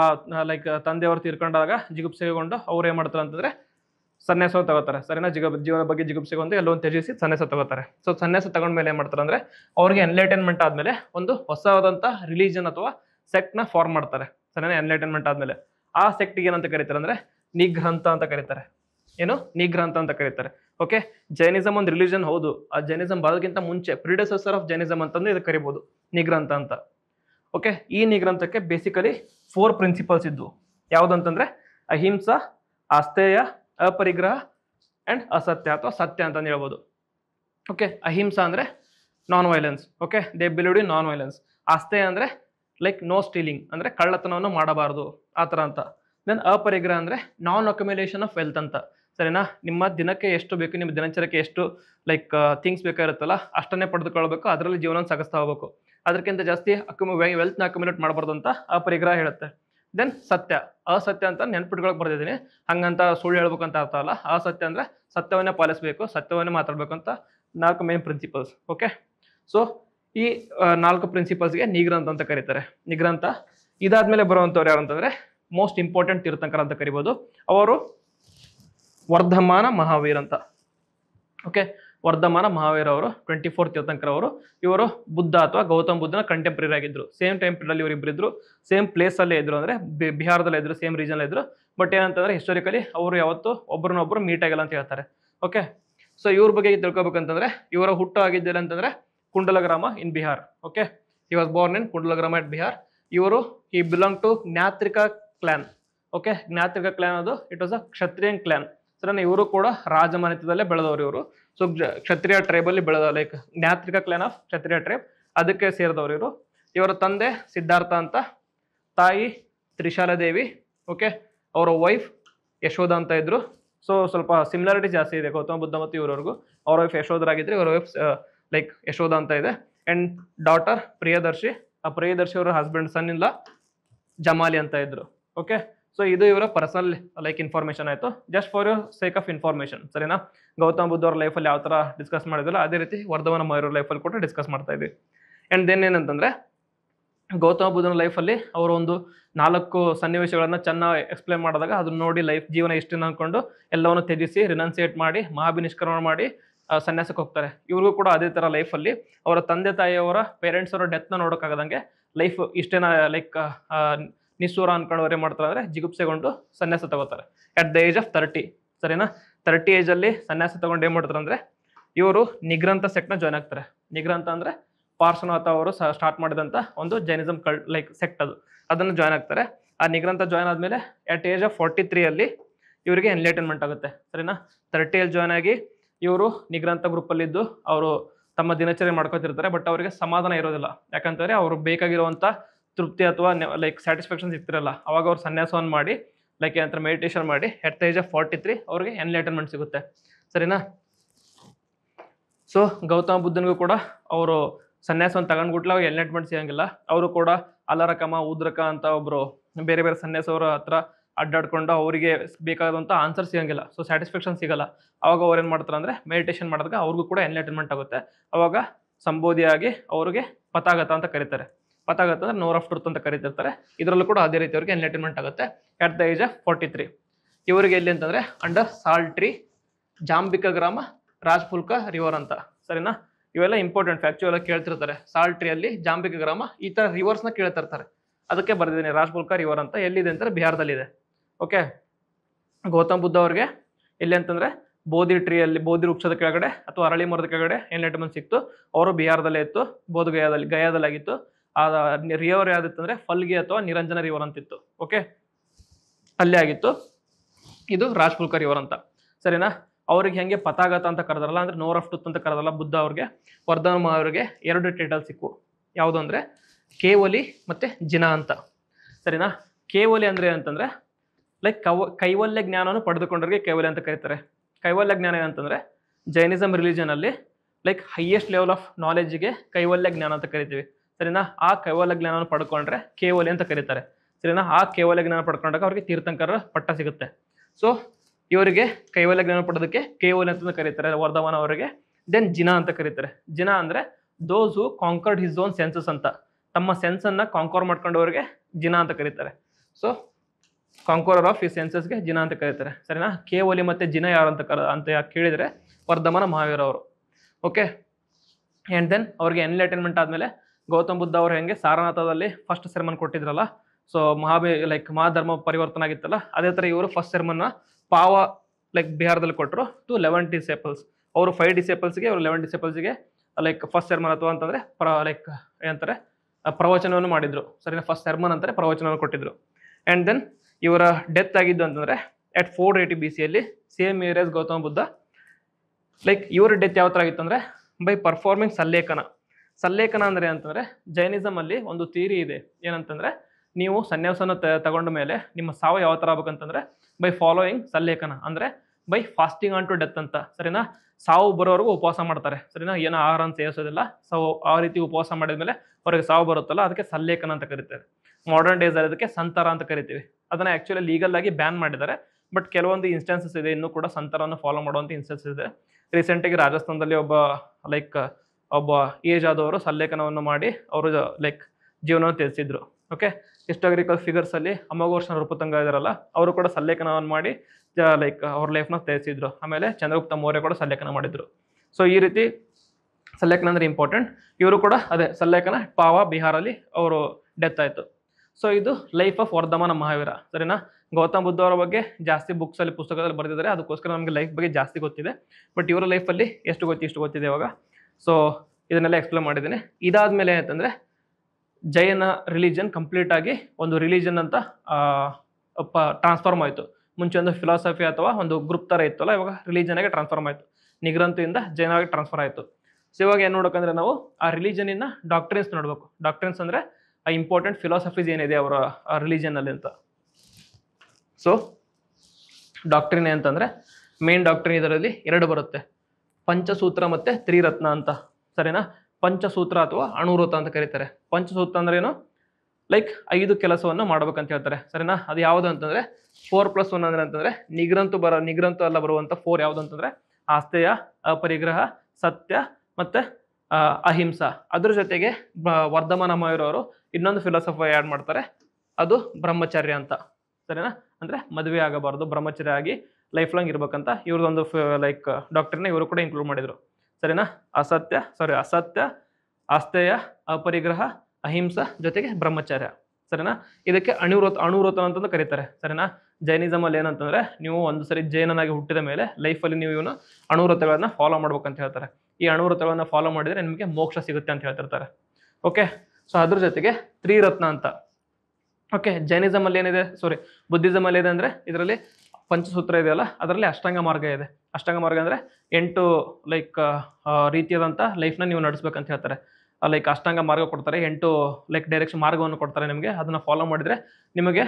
ಲೈಕ್ ತಂದೆಯವರು ತೀರ್ಕೊಂಡಾಗ ಜಿಗುಪ್ಸೆಗೊಂಡು ಅವ್ರು ಏನು ಮಾಡ್ತಾರೆ ಅಂತಂದ್ರೆ ಸನ್ಯಾಸವನ್ನು ತಗೋತಾರೆ ಸರಿನಾ ಜಿಗ ಜೀವನ ಬಗ್ಗೆ ಜಿಗುಪ್ಸೆಗೊಂಡು ಎಲ್ಲವನ್ನು ತ್ಯಜಿಸಿ ಸನ್ಯಾಸ ತಗೋತಾರೆ ಸೊ ಸನ್ಯಾಸ ತಗೊಂಡ್ಮೇಲೆ ಏನು ಮಾಡ್ತಾರೆ ಅಂದ್ರೆ ಅವ್ರಿಗೆ ಎನ್ಲೈಟೈನ್ಮೆಂಟ್ ಆದಮೇಲೆ ಒಂದು ಹೊಸವಾದಂಥ ರಿಲಿಜನ್ ಅಥವಾ ನ ಫಾರ್ಮ್ ಮಾಡ್ತಾರೆ ಸರಿನಾ ಎನ್ಲೈಟೈನ್ಮೆಂಟ್ ಆದಮೇಲೆ ಆ ಸೆಕ್ಟ್ಗೆ ಏನಂತ ಕರೀತಾರೆ ಅಂದ್ರೆ ನಿಗ್ರಂಥ ಅಂತ ಕರೀತಾರೆ ಏನು ನಿಗ್ರಂಥ ಅಂತ ಕರೀತಾರೆ ಓಕೆ ಜೈನಿಸಮ್ ಒಂದು ರಿಲಿಜನ್ ಹೌದು ಆ ಜೈನಿಸಂ ಬರೋದಕ್ಕಿಂತ ಮುಂಚೆ ಪ್ರಿಡೆಸೆಸರ್ ಆಫ್ ಜೈನಿಸಮ್ ಅಂತಂದ್ರೆ ಇದು ಕರಿಬಹುದು ನಿಗ್ರಂಥ ಅಂತ ಓಕೆ ಈ ನಿಗ್ರಂಥಕ್ಕೆ ಬೇಸಿಕಲಿ ಫೋರ್ ಪ್ರಿನ್ಸಿಪಲ್ಸ್ ಇದ್ವು ಯಾವುದಂತಂದ್ರೆ ಅಹಿಂಸಾ ಆಸ್ತೇಯ ಅಪರಿಗ್ರಹ ಅಂಡ್ ಅಸತ್ಯ ಅಥವಾ ಸತ್ಯ ಅಂತಂದು ಹೇಳ್ಬೋದು ಓಕೆ ಅಹಿಂಸಾ ಅಂದ್ರೆ non violence okay they believe in non violence ಅಸ್ತೇಯ ಅಂದ್ರೆ ಲೈಕ್ ನೋ ಸ್ಟೀಲಿಂಗ್ ಅಂದರೆ ಕಳ್ಳತನವನ್ನು ಮಾಡಬಾರ್ದು ಆ ಥರ ಅಂತ ದೆನ್ ಅಪರಿಗ್ರಹ ಅಂದರೆ ನಾನ್ ಅಕಮಿಲೇಷನ್ ಆಫ್ ವೆಲ್ತ್ ಅಂತ ಸರಿನಾ ನಿಮ್ಮ ದಿನಕ್ಕೆ ಎಷ್ಟು ಬೇಕು ನಿಮ್ಮ ದಿನಚರಕ್ಕೆ ಎಷ್ಟು ಲೈಕ್ ಥಿಂಗ್ಸ್ ಬೇಕಾಗಿರುತ್ತಲ್ಲ ಅಷ್ಟನ್ನೇ ಪಡೆದುಕೊಳ್ಬೇಕು ಅದರಲ್ಲಿ ಜೀವನ ಸಾಗಿಸ್ತಾ ಹೋಗಬೇಕು ಅದಕ್ಕಿಂತ ಜಾಸ್ತಿ ಅಕ್ಯುಮ ವೆಲ್ತ್ನ ಅಕ್ಯುಮಿಲೇಟ್ ಮಾಡಬಾರ್ದು ಅಂತ ಅಪರಿಗ್ರಹ ಹೇಳುತ್ತೆ ದೆನ್ ಸತ್ಯ ಅಸತ್ಯ ಅಂತ ನೆನ್ಪಿಟ್ಕೊಳಕ್ ಬರ್ತಿದ್ದೀನಿ ಹಂಗಂತ ಸುಳ್ಳು ಅಂತ ಅರ್ಥ ಅಲ್ಲ ಅಸತ್ಯ ಅಂದರೆ ಸತ್ಯವನ್ನೇ ಪಾಲಿಸಬೇಕು ಸತ್ಯವನ್ನೇ ಮಾತಾಡಬೇಕು ಅಂತ ನಾಲ್ಕು ಮೇನ್ ಪ್ರಿನ್ಸಿಪಲ್ಸ್ ಓಕೆ ಸೊ ಈ ನಾಲ್ಕು ಪ್ರಿನ್ಸಿಪಲ್ಸ್ಗೆ ನಿಗ್ರಂಥ ಅಂತ ಕರೀತಾರೆ ನಿಗ್ರಂಥ ಇದಾದ್ಮೇಲೆ ಬರುವಂಥವ್ರು ಯಾರು ಅಂತಂದರೆ ಮೋಸ್ಟ್ ಇಂಪಾರ್ಟೆಂಟ್ ತೀರ್ಥಂಕರ ಅಂತ ಕರಿಬೋದು ಅವರು ವರ್ಧಮಾನ ಮಹಾವೀರ್ ಅಂತ ಓಕೆ ವರ್ಧಮಾನ ಮಹಾವೀರ್ ಅವರು ಟ್ವೆಂಟಿ ಫೋರ್ ತೀರ್ಥಂಕರ ಅವರು ಇವರು ಬುದ್ಧ ಅಥವಾ ಗೌತಮ್ ಬುದ್ಧನ ಕಂಟೆಂಪ್ರರಿ ಆಗಿದ್ರು ಸೇಮ್ ಟೈಮ್ ಪೀರಿಯಡ್ ಅಲ್ಲಿ ಇಬ್ಬರಿದ್ರು ಸೇಮ್ ಪ್ಲೇಸಲ್ಲೇ ಇದ್ರು ಅಂದರೆ ಬಿಹಾರದಲ್ಲೇ ಇದ್ರು ಸೇಮ್ ರೀಜನಲ್ಲೇ ಇದ್ರು ಬಟ್ ಏನಂತಂದ್ರೆ ಹಿಸ್ಟೋರಿಕಲಿ ಅವರು ಯಾವತ್ತೂ ಒಬ್ಬರನ್ನೊಬ್ಬರು ಮೀಟ್ ಆಗಿಲ್ಲ ಅಂತ ಹೇಳ್ತಾರೆ ಓಕೆ ಸೊ ಇವ್ರ ಬಗ್ಗೆ ತಿಳ್ಕೊಬೇಕಂತಂದ್ರೆ ಇವರ ಹುಟ್ಟು ಆಗಿದ್ದಿಲ್ಲ ಅಂತಂದರೆ Kundalagrama in Bihar okay he was born in Kundalagrama at Bihar ಇವರು he belong to Jnatrika clan. Okay Jnatrika clan ಅದು it was a Kshatriyan clan sir ಇವರು ಕೂಡ ರಾಜಮನೆತದಲ್ಲೇ ಬೆಳೆದವರು ಇವರು ಸೊ ಕ್ಷತ್ರಿಯ ಟ್ರೈಬ್ ಅಲ್ಲಿ ಬೆಳೆದ like Jnatrika clan of Kshatriya tribe ಅದಕ್ಕೆ ಸೇರಿದವರು ಇವರು ಇವರ ತಂದೆ ಸಿದ್ಧಾರ್ಥ ಅಂತ ತಾಯಿ ತ್ರಿಶಾಲಾದೇವಿ ಓಕೆ ಅವರ ವೈಫ್ ಯಶೋಧ ಅಂತ ಇದ್ರು ಸೊ ಸ್ವಲ್ಪ ಸಿಮಿಲಾರಿಟಿ ಜಾಸ್ತಿ ಇದೆ ಗೌತಮ ಬುದ್ಧ ಮತ್ತು ಇವರವರೆಗೂ ಅವರ ವೈಫ್ ಯಶೋಧರಾಗಿದ್ದರೆ ಇವರ ವೈಫ್ ಲೈಕ್ ಯಶೋಧ ಅಂತ ಇದೆ ಅಂಡ್ ಡಾಟರ್ ಪ್ರಿಯದರ್ಶಿ ಆ ಪ್ರಿಯದರ್ಶಿ ಅವರ ಹಸ್ಬೆಂಡ್ ಸನ್ ಇಲ್ಲ ಜಮಾಲಿ ಅಂತ ಇದ್ರು ಓಕೆ ಸೊ ಇದು ಇವರ ಪರ್ಸನಲ್ ಲೈಕ್ ಇನ್ಫಾರ್ಮೇಶನ್ ಆಯಿತು just for your sake of information ಸರಿನಾ ಗೌತಮ್ ಬುದ್ಧ ಅವರ ಲೈಫಲ್ಲಿ ಯಾವ ಥರ ಡಿಸ್ಕಸ್ ಮಾಡಿದ್ರಲ್ಲ ಅದೇ ರೀತಿ ವರ್ಧವನ ಮಯೂರ ಲೈಫಲ್ಲಿ ಕೂಡ ಡಿಸ್ಕಸ್ ಮಾಡ್ತಾ ಇದ್ವಿ ಆ್ಯಂಡ್ ದೆನ್ ಏನಂತಂದರೆ ಗೌತಮ ಬುದ್ಧನ ಲೈಫಲ್ಲಿ ಅವರು ಒಂದು ನಾಲ್ಕು ಸನ್ನಿವೇಶಗಳನ್ನು ಚೆನ್ನಾಗಿ ಎಕ್ಸ್ಪ್ಲೇನ್ ಮಾಡಿದಾಗ ಅದನ್ನ ನೋಡಿ ಲೈಫ್ ಜೀವನ ಇಷ್ಟನ್ನು ಅಂದ್ಕೊಂಡು ಎಲ್ಲವನ್ನು ತ್ಯಜಿಸಿ ರಿನನ್ಸಿಯೇಟ್ ಮಾಡಿ ಮಹಾಭಿನಿಷ್ಕರಣ ಮಾಡಿ ಸನ್ಯಾಸಕ್ಕೆ ಹೋಗ್ತಾರೆ ಇವ್ರಿಗೂ ಕೂಡ ಅದೇ ಥರ ಲೈಫಲ್ಲಿ ಅವರ ತಂದೆ ತಾಯಿಯವರ ಪೇರೆಂಟ್ಸ್ ಅವರ ಡೆತ್ನ ನೋಡೋಕ್ಕಾಗದಂಗೆ ಲೈಫ್ ಇಷ್ಟೇನ ಲೈಕ್ ನಿಸ್ಸೂರ ಅನ್ಕೊಂಡವ್ರೆ ಮಾಡ್ತಾರೆ ಅಂದರೆ ಜಿಗುಪ್ಸೆಗೊಂಡು ಸನ್ಯಾಸ ತಗೋತಾರೆ at the age of thirty ಸರಿನಾ ತರ್ಟಿ ಏಜಲ್ಲಿ ಸನ್ಯಾಸ ತಗೊಂಡು ಏನು ಮಾಡ್ತಾರೆ ಅಂದರೆ ಇವರು ನಿಗ್ರಂಥ ಸೆಕ್ಟ್ನ ಜಾಯ್ನ್ ಆಗ್ತಾರೆ ನಿಗ್ರಂಥ ಅಂದರೆ ಪಾರ್ಶ್ವನಾಥ ಅವರು ಸ್ಟಾರ್ಟ್ ಮಾಡಿದಂಥ ಒಂದು ಜೈನಿಸಮ್ ಕಲ್ ಲೈಕ್ ಸೆಕ್ಟ್ ಅದು ಅದನ್ನು ಜಾಯ್ನ್ ಆಗ್ತಾರೆ ಆ ನಿಗ್ರಂಥ ಜಾಯ್ನ್ ಆದಮೇಲೆ ಅಟ್ ಏಜ್ ಆಫ್ ಫೋರ್ಟಿ ತ್ರೀಯಲ್ಲಿ ಇವರಿಗೆ ಎನ್ಲೈಟನ್ಮೆಂಟ್ ಆಗುತ್ತೆ ಸರಿನಾ ತರ್ಟಿಯಲ್ಲಿ ಜಾಯ್ನ್ ಆಗಿ ಇವರು ನಿಗ್ರಂಥ ಇದ್ದು ಅವರು ತಮ್ಮ ದಿನಚರಿ ಮಾಡ್ಕೋತಿರ್ತಾರೆ ಬಟ್ ಅವರಿಗೆ ಸಮಾಧಾನ ಇರೋದಿಲ್ಲ ಯಾಕಂತಂದ್ರೆ ಅವರು ಬೇಕಾಗಿರುವಂತ ತೃಪ್ತಿ ಅಥವಾ ಲೈಕ್ ಸ್ಯಾಟಿಸ್ಫ್ಯಾಕ್ಷನ್ ಸಿಗ್ತಿರಲ್ಲ ಅವಾಗ ಅವ್ರು ಸನ್ಯಾಸವನ್ನು ಮಾಡಿ ಲೈಕ್ ಏನಂತ ಮೆಡಿಟೇಷನ್ ಮಾಡಿ at the age of forty three ಅವ್ರಿಗೆ ಎನ್ಲೈಟನ್ಮೆಂಟ್ ಸಿಗುತ್ತೆ ಸರಿನಾ ಸೊ ಗೌತಮ ಬುದ್ಧನಿಗೂ ಕೂಡ ಅವರು ಸನ್ಯಾಸವನ್ನು ತಗೊಂಡ್ಬಿಟ್ಲೆ ಅವ್ರಿಗೆ ಎನ್ಲೈಟ್ಮೆಂಟ್ ಸಿಗಂಗಿಲ್ಲ ಅವರು ಕೂಡ ಅಲರಕಮ ಉದ್ರಕ ಅಂತ ಒಬ್ಬರು ಬೇರೆ ಬೇರೆ ಸನ್ಯಾಸವರ ಹತ್ರ ಅಡ್ಡಾಡ್ಕೊಂಡು ಅವರಿಗೆ ಬೇಕಾದಂಥ ಆನ್ಸರ್ ಸಿಗೋಂಗಿಲ್ಲ ಸೊ ಸ್ಯಾಟಿಸ್ಫ್ಯಾಕ್ಷನ್ ಸಿಗಲ್ಲ ಅವಾಗ ಅವ್ರು ಏನು ಮಾಡ್ತಾರೆ ಅಂದರೆ ಮೆಡಿಟೇಷನ್ ಮಾಡಿದಾಗ ಅವ್ರಿಗೂ ಕೂಡ ಎನ್ಲೈಟನ್ಮೆಂಟ್ ಆಗುತ್ತೆ ಅವಾಗ ಸಂಬೋಧಿಯಾಗಿ ಅವರಿಗೆ ಪತಾಗತ ಅಂತ ಕರೀತಾರೆ ಪತಾಗತ ಅಂದರೆ ನೋರ್ ಆಫ್ ಟ್ರೂತ್ ಅಂತ ಕರೀತಿರ್ತಾರೆ ಇದರಲ್ಲೂ ಕೂಡ ಅದೇ ರೀತಿ ಅವ್ರಿಗೆ ಎನ್ಲೈಟನ್ಮೆಂಟ್ ಆಗುತ್ತೆ at the age of forty three ಇವರಿಗೆ ಎಲ್ಲಿ ಅಂತಂದರೆ ಅಂಡರ್ ಸಾಲ್ಟ್ರಿ ಜಾಂಬಿಕ ಗ್ರಾಮ ರಾಜ್ಪುಲ್ಕ ರಿವರ್ ಅಂತ ಸರಿನಾ ಇವೆಲ್ಲ ಇಂಪಾರ್ಟೆಂಟ್ ಫ್ಯಾಕ್ಚು ಎಲ್ಲ ಕೇಳ್ತಿರ್ತಾರೆ ಸಾಲ್ಟ್ರಿಯಲ್ಲಿ ಜಾಂಬಿಕ ಗ್ರಾಮ ಈ ಥರ ರಿವರ್ಸ್ನ ಕೇಳ್ತಿರ್ತಾರೆ ಅದಕ್ಕೆ ಬರ್ದಿದ್ದೀನಿ ರಾಜ್ಪುಲ್ಕ ರಿವರ್ ಅಂತ ಎಲ್ಲಿದೆ ಅಂತಾರೆ ಬಿಹಾರದಲ್ಲಿದೆ ಓಕೆ ಗೌತಮ್ ಬುದ್ಧ ಅವ್ರಿಗೆ ಎಲ್ಲಿ ಅಂತಂದರೆ ಬೋಧಿ ಟ್ರೀಯಲ್ಲಿ ಬೋಧಿ ವೃಕ್ಷದ ಕೆಳಗಡೆ ಅಥವಾ ಅರಳಿ ಮರದ ಕೆಳಗಡೆ ಎನ್ಲೈಟ್ಮೆಂಟ್ ಸಿಕ್ತು ಅವರು ಬಿಹಾರದಲ್ಲೇ ಇತ್ತು ಬೋಧ ಗಯಾದಲ್ಲಿ ಆಗಿತ್ತು ಆ ರಿಯವರ್ ಅಂದ್ರೆ ಫಲ್ಗೆ ಅಥವಾ ನಿರಂಜನ ರಿವರ್ ಅಂತಿತ್ತು ಓಕೆ ಅಲ್ಲೇ ಆಗಿತ್ತು ಇದು ರಾಜ್ಪುಲ್ಕ ರಿವರ್ ಅಂತ ಸರಿನಾ ಅವ್ರಿಗೆ ಹೆಂಗೆ ಪತಾಗತ ಅಂತ ಕರೆದ್ರಲ್ಲ ಅಂದ್ರೆ ನೋರ್ ಆಫ್ ಟುತ್ ಅಂತ ಕರೆದಲ್ಲ ಬುದ್ಧ ಅವ್ರಿಗೆ ವರ್ಧನ ಅವರಿಗೆ ಎರಡು ಟೈಟಲ್ ಸಿಕ್ಕು ಯಾವುದು ಅಂದ್ರೆ ಕೇವಲಿ ಮತ್ತು ಜಿನ ಅಂತ ಸರಿನಾ ಕೇವಲಿ ಅಂದರೆ ಏನಂತಂದ್ರೆ ಲೈಕ್ ಕವ ಕೈವಲ್ಯ ಜ್ಞಾನವನ್ನು ಪಡೆದುಕೊಂಡವ್ರಿಗೆ ಕೈವಲ್ಯ ಅಂತ ಕರೀತಾರೆ ಕೈವಲ್ಯ ಜ್ಞಾನ ಏನಂತಂದರೆ ಜೈನಿಸಮ್ ರಿಲಿಜನಲ್ಲಿ ಲೈಕ್ ಹೈಯೆಸ್ಟ್ ಲೆವೆಲ್ ಆಫ್ ನಾಲೆಜ್ಗೆ ಕೈವಲ್ಯ ಜ್ಞಾನ ಅಂತ ಕರಿತೀವಿ ಸರಿನಾ ಆ ಕೈವಲ್ಯ ಜ್ಞಾನವನ್ನು ಪಡ್ಕೊಂಡ್ರೆ ಕೇವಲ್ಯ ಅಂತ ಕರೀತಾರೆ ಸರಿನಾ ಆ ಕೇವಲ ಜ್ಞಾನ ಪಡ್ಕೊಂಡಾಗ ಅವ್ರಿಗೆ ತೀರ್ಥಂಕರ ಪಟ್ಟ ಸಿಗುತ್ತೆ ಸೊ ಇವರಿಗೆ ಕೈವಲ್ಯ ಜ್ಞಾನ ಪಡೆದಕ್ಕೆ ಕೇವಲ್ಯ ಅಂತ ಕರೀತಾರೆ ವರ್ಧಮಾನ ಅವರಿಗೆ ದೆನ್ ಜಿನ ಅಂತ ಕರೀತಾರೆ ಜಿನ ಅಂದರೆ those who conquered his own senses ಅಂತ ತಮ್ಮ ಸೆನ್ಸನ್ನು ಕಾಂಕರ್ ಮಾಡ್ಕೊಂಡವ್ರಿಗೆ ಜಿನ ಅಂತ ಕರೀತಾರೆ ಸೊ ಕಾಂಕೋರರ್ ಆಫ್ ಈ ಸೆನ್ಸಸ್ಗೆ ಜಿನ ಅಂತ ಕರೀತಾರೆ ಸರಿನಾ ಕೇವಲಿ ಮತ್ತು ಜಿನ ಯಾರು ಅಂತ ಕರ ಅಂತ ಕೇಳಿದರೆ ವರ್ಧಮಾನ ಮಹಾವೀರ ಅವರು ಓಕೆ ಆ್ಯಂಡ್ ದೆನ್ ಅವ್ರಿಗೆ ಎನ್ಲೈಟೈನ್ಮೆಂಟ್ ಆದಮೇಲೆ ಗೌತಮ್ ಬುದ್ಧ ಅವರು ಹೆಂಗೆ ಸಾರನಾಥದಲ್ಲಿ ಫಸ್ಟ್ ಸೆರ್ಮನ್ ಕೊಟ್ಟಿದ್ರಲ್ಲ ಸೊ ಮಹಾಬಿ ಲೈಕ್ ಮಹಾಧರ್ಮ ಪರಿವರ್ತನ ಆಗಿತ್ತಲ್ಲ ಅದೇ ಥರ ಇವರು ಫಸ್ಟ್ ಸೆರ್ಮನ್ನ ಪಾವ ಲೈಕ್ ಬಿಹಾರದಲ್ಲಿ ಕೊಟ್ಟರು ಟು ಲೆವೆನ್ ಡಿಸೇಪಲ್ಸ್ ಅವರು ಫೈವ್ ಡಿಸೇಪಲ್ಸ್ಗೆ ಅವರು ಲೆವೆನ್ ಡಿಸೇಪಲ್ಸ್ಗೆ ಲೈಕ್ ಫಸ್ಟ್ ಸೆರ್ಮನ್ ಅಥವಾ ಅಂತಂದರೆ ಪ್ರ ಲೈಕ್ ಏನಂತಾರೆ ಪ್ರವಚನವನ್ನು ಮಾಡಿದರು ಸರಿನಾ ಫಸ್ಟ್ ಸೆರ್ಮನ್ ಅಂತಾರೆ ಪ್ರವಚನವನ್ನು ಕೊಟ್ಟಿದ್ರು ಆ್ಯಂಡ್ ದೆನ್ ಇವರ ಡೆತ್ ಆಗಿದ್ದು ಅಂತಂದರೆ ಎಟ್ ಫೋರ್ ಏಯ್ಟಿ ಬಿ ಸಿಯಲ್ಲಿ same year as Gautama Buddha like ಇವರ ಡೆತ್ ಯಾವ ಥರ ಆಗಿತ್ತು ಅಂದರೆ ಬೈ ಪರ್ಫಾರ್ಮಿಂಗ್ ಸಲ್ಲೇಖನ ಸಲ್ಲೇಖನ ಅಂದರೆ ಅಂತಂದರೆ ಜೈನಿಸಮಲ್ಲಿ ಒಂದು ಥಿಯರಿ ಇದೆ ಏನಂತಂದರೆ ನೀವು ಸನ್ಯಾಸನ ತಗೊಂಡ ಮೇಲೆ ನಿಮ್ಮ ಸಾವು ಯಾವ ಥರ ಆಗ್ಬೇಕಂತಂದರೆ ಬೈ ಫಾಲೋಯಿಂಗ್ ಸಲ್ಲೇಖನ ಅಂದರೆ by fasting on to death ಅಂತ ಸರಿನಾ ಸಾವು ಬರೋವರೆಗೂ ಉಪವಾಸ ಮಾಡ್ತಾರೆ ಸರಿನಾ ಏನೋ ಆಹಾರ ಅಂತ ಸೇವಿಸೋದಿಲ್ಲ ಸಾವು ಆ ರೀತಿ ಉಪವಾಸ ಮಾಡಿದ ಮೇಲೆ ಅವರಿಗೆ ಸಾವು ಬರುತ್ತಲ್ಲ ಅದಕ್ಕೆ ಸಲ್ಲೇಖನ ಅಂತ ಕರೀತಾರೆ ಮಾಡರ್ನ್ ಡೇಸ್ ಅದಕ್ಕೆ ಸಂತರ ಅಂತ ಕರಿತೀವಿ ಅದನ್ನ ಆಕ್ಚುಲಿ ಲೀಗಲ್ ಆಗಿ ಬ್ಯಾನ್ ಮಾಡಿದ್ದಾರೆ ಬಟ್ ಕೆಲವೊಂದು ಇನ್ಸ್ಟೆನ್ಸಸ್ ಇದೆ ಇನ್ನೂ ಕೂಡ ಸಂತಾರವನ್ನು ಫಾಲೋ ಮಾಡುವಂಥ ಇನ್ಸ್ಟೆನ್ಸಸ್ ಇದೆ ರೀಸೆಂಟಾಗಿ ರಾಜಸ್ಥಾನದಲ್ಲಿ ಒಬ್ಬ ಲೈಕ್ ಒಬ್ಬ ಏಜ್ ಆದವರು ಸಲ್ಲೇಖನವನ್ನು ಮಾಡಿ ಅವರು ಲೈಕ್ ಜೀವನವನ್ನು ತ್ಯಜಿಸಿದ್ರು ಓಕೆ ಹಿಸ್ಟೋಗ್ರಿಕಲ್ ಫಿಗರ್ಸಲ್ಲಿ ಅಮೋಘೋಷನ ರೂಪತಂಗ ಇದಾರಲ್ಲ ಅವರು ಕೂಡ ಸಲ್ಲೇಖನವನ್ನು ಮಾಡಿ ಲೈಕ್ ಅವ್ರ ಲೈಫ್ನ ತ್ಯಜಿಸಿದ್ರು ಆಮೇಲೆ ಚಂದ್ರಗುಪ್ತ ಮೌರ್ಯ ಕೂಡ ಸಲ್ಲೇಖನ ಮಾಡಿದರು ಸೊ ಈ ರೀತಿ ಸಲ್ಲೇಖನ ಅಂದರೆ ಇಂಪಾರ್ಟೆಂಟ್ ಇವರು ಕೂಡ ಅದೇ ಸಲ್ಲೇಖನ ಪಾವ ಬಿಹಾರಲ್ಲಿ ಅವರು ಡೆತ್ ಆಯಿತು ಸೊ ಇದು ಲೈಫ್ ಆಫ್ ವರ್ಧಮಾನ ಮಹಾವೀರ ಸರಿನಾ ಗೌತಮ್ ಬುದ್ಧ ಅವರ ಬಗ್ಗೆ ಜಾಸ್ತಿ ಬುಕ್ಸಲ್ಲಿ ಪುಸ್ತಕದಲ್ಲಿ ಬರೆದಿದ್ದಾರೆ ಅದಕ್ಕೋಸ್ಕರ ನಮಗೆ ಲೈಫ್ ಬಗ್ಗೆ ಜಾಸ್ತಿ ಗೊತ್ತಿದೆ ಬಟ್ ಇವರ ಲೈಫಲ್ಲಿ ಎಷ್ಟು ಗೊತ್ತಿ ಇಷ್ಟು ಗೊತ್ತಿದೆ ಇವಾಗ ಸೊ ಇದನ್ನೆಲ್ಲ ಎಕ್ಸ್ಪ್ಲೇನ್ ಮಾಡಿದ್ದೀನಿ ಇದಾದ ಮೇಲೆ ಏನಂತಂದರೆ ಜೈನ ರಿಲಿಜನ್ ಕಂಪ್ಲೀಟಾಗಿ ಒಂದು ರಿಲಿಜನ್ ಅಂತ ಪ ಟ್ರಾನ್ಸ್ಫಾರ್ಮ್ ಆಯಿತು ಮುಂಚೆ ಒಂದು ಫಿಲಾಸಫಿ ಅಥವಾ ಒಂದು ಗ್ರೂಪ್ ಥರ ಇತ್ತಲ್ಲ ಇವಾಗ ರಿಲಿಜನಾಗೆ ಟ್ರಾನ್ಸ್ಫಾರ್ಮ್ ಆಯಿತು ನಿಗ್ರಂತಿಯಿಂದ ಜೈನವಾಗಿ ಟ್ರಾನ್ಸ್ಫರ್ ಆಯಿತು ಸೊ ಇವಾಗ ಏನು ನೋಡೋಕಂದ್ರೆ ನಾವು ಆ ರಿಲಿಜನಿನ ಡಾಕ್ಟ್ರಿನ್ಸ್ ನೋಡಬೇಕು ಡಾಕ್ಟ್ರಿನ್ಸ್ ಅಂದರೆ ಆ ಇಂಪಾರ್ಟೆಂಟ್ ಫಿಲಾಸಫೀಸ್ ಏನಿದೆ ಅವರ ರಿಲಿಜನ್ನಲ್ಲಿ ಅಂತ ಸೊ ಡಾಕ್ಟ್ರಿನ್ ಅಂತಂದರೆ ಮೇನ್ ಡಾಕ್ಟ್ರಿನ್ ಇದರಲ್ಲಿ ಎರಡು ಬರುತ್ತೆ ಪಂಚಸೂತ್ರ ಮತ್ತು ತ್ರಿರತ್ನ ಅಂತ ಸರಿನಾ ಪಂಚಸೂತ್ರ ಅಥವಾ ಅಣುವ್ರತ ಅಂತ ಕರೀತಾರೆ ಪಂಚಸೂತ್ರ ಅಂದ್ರೆ ಏನು ಲೈಕ್ ಐದು ಕೆಲಸವನ್ನು ಮಾಡ್ಬೇಕಂತ ಹೇಳ್ತಾರೆ ಸರಿನಾ ಅದು ಯಾವುದು ಅಂತಂದರೆ ಫೋರ್ ಪ್ಲಸ್ ಒನ್ ಅಂದರೆ ಅಂತಂದರೆ ನಿಗ್ರಂತು ಬರ ನಿಗ್ರಂತು ಅಲ್ಲ ಬರುವಂಥ ಫೋರ್ ಯಾವುದು ಅಂತಂದರೆ ಆಸ್ತೆಯ ಅಪರಿಗ್ರಹ ಸತ್ಯ ಮತ್ತು ಅಹಿಂಸ ಅದ್ರ ಜೊತೆಗೆ ವರ್ಧಮಾನ ಮಯೂರವರು ಇನ್ನೊಂದು ಫಿಲಾಸಫಿ ಆ್ಯಡ್ ಮಾಡ್ತಾರೆ ಅದು ಬ್ರಹ್ಮಚರ್ಯ ಅಂತ ಸರಿನಾ ಅಂದರೆ ಮದುವೆ ಆಗಬಾರ್ದು ಬ್ರಹ್ಮಚರ್ಯ ಆಗಿ ಲೈಫ್ ಲಾಂಗ್ ಇರ್ಬೇಕಂತ ಇವ್ರದೊಂದು ಲೈಕ್ ಡಾಕ್ಟರ್ನ ಇವರು ಕೂಡ ಇನ್ಕ್ಲೂಡ್ ಮಾಡಿದರು ಸರಿನಾ ಅಸತ್ಯ ಸಾರಿ ಅಸತ್ಯ ಅಸ್ಥೇಯ ಅಪರಿಗ್ರಹ ಅಹಿಂಸಾ ಜೊತೆಗೆ ಬ್ರಹ್ಮಚರ್ಯ ಸರಿನಾ ಇದಕ್ಕೆ ಅಣಿವ್ರೋತ ಅಣುವ್ರತ ಅಂತಂದು ಕರೀತಾರೆ ಸರಿನಾ ಜೈನಿಸಮಲ್ಲಿ ಏನಂತಂದ್ರೆ ನೀವು ಒಂದು ಸರಿ ಜೈನನಾಗಿ ಹುಟ್ಟಿದ ಮೇಲೆ ಲೈಫಲ್ಲಿ ನೀವು ಇವನು ಅಣುವ್ರತಗಳನ್ನ ಫಾಲೋ ಮಾಡ್ಬೇಕಂತ ಹೇಳ್ತಾರೆ ಈ ಅಣುವ್ರತಗಳನ್ನ ಫಾಲೋ ಮಾಡಿದರೆ ನಿಮಗೆ ಮೋಕ್ಷ ಸಿಗುತ್ತೆ ಅಂತ ಹೇಳ್ತಿರ್ತಾರೆ ಓಕೆ ಸೊ ಅದ್ರ ಜೊತೆಗೆ ತ್ರಿರತ್ನ ಅಂತ ಓಕೆ ಅಲ್ಲಿ ಏನಿದೆ ಸಾರಿ ಬುದ್ಧಿಸಮಲ್ಲಿ ಇದೆ ಅಂದರೆ ಇದರಲ್ಲಿ ಪಂಚಸೂತ್ರ ಇದೆಯಲ್ಲ ಅದರಲ್ಲಿ ಅಷ್ಟಾಂಗ ಮಾರ್ಗ ಇದೆ ಅಷ್ಟಾಂಗ ಮಾರ್ಗ ಅಂದರೆ ಎಂಟು ಲೈಕ್ ರೀತಿಯಾದಂಥ ಲೈಫ್ನ ನೀವು ನಡೆಸ್ಬೇಕಂತ ಹೇಳ್ತಾರೆ ಲೈಕ್ ಅಷ್ಟಾಂಗ ಮಾರ್ಗ ಕೊಡ್ತಾರೆ ಎಂಟು ಲೈಕ್ ಡೈರೆಕ್ಷನ್ ಮಾರ್ಗವನ್ನು ಕೊಡ್ತಾರೆ ನಿಮಗೆ ಅದನ್ನು ಫಾಲೋ ಮಾಡಿದರೆ ನಿಮಗೆ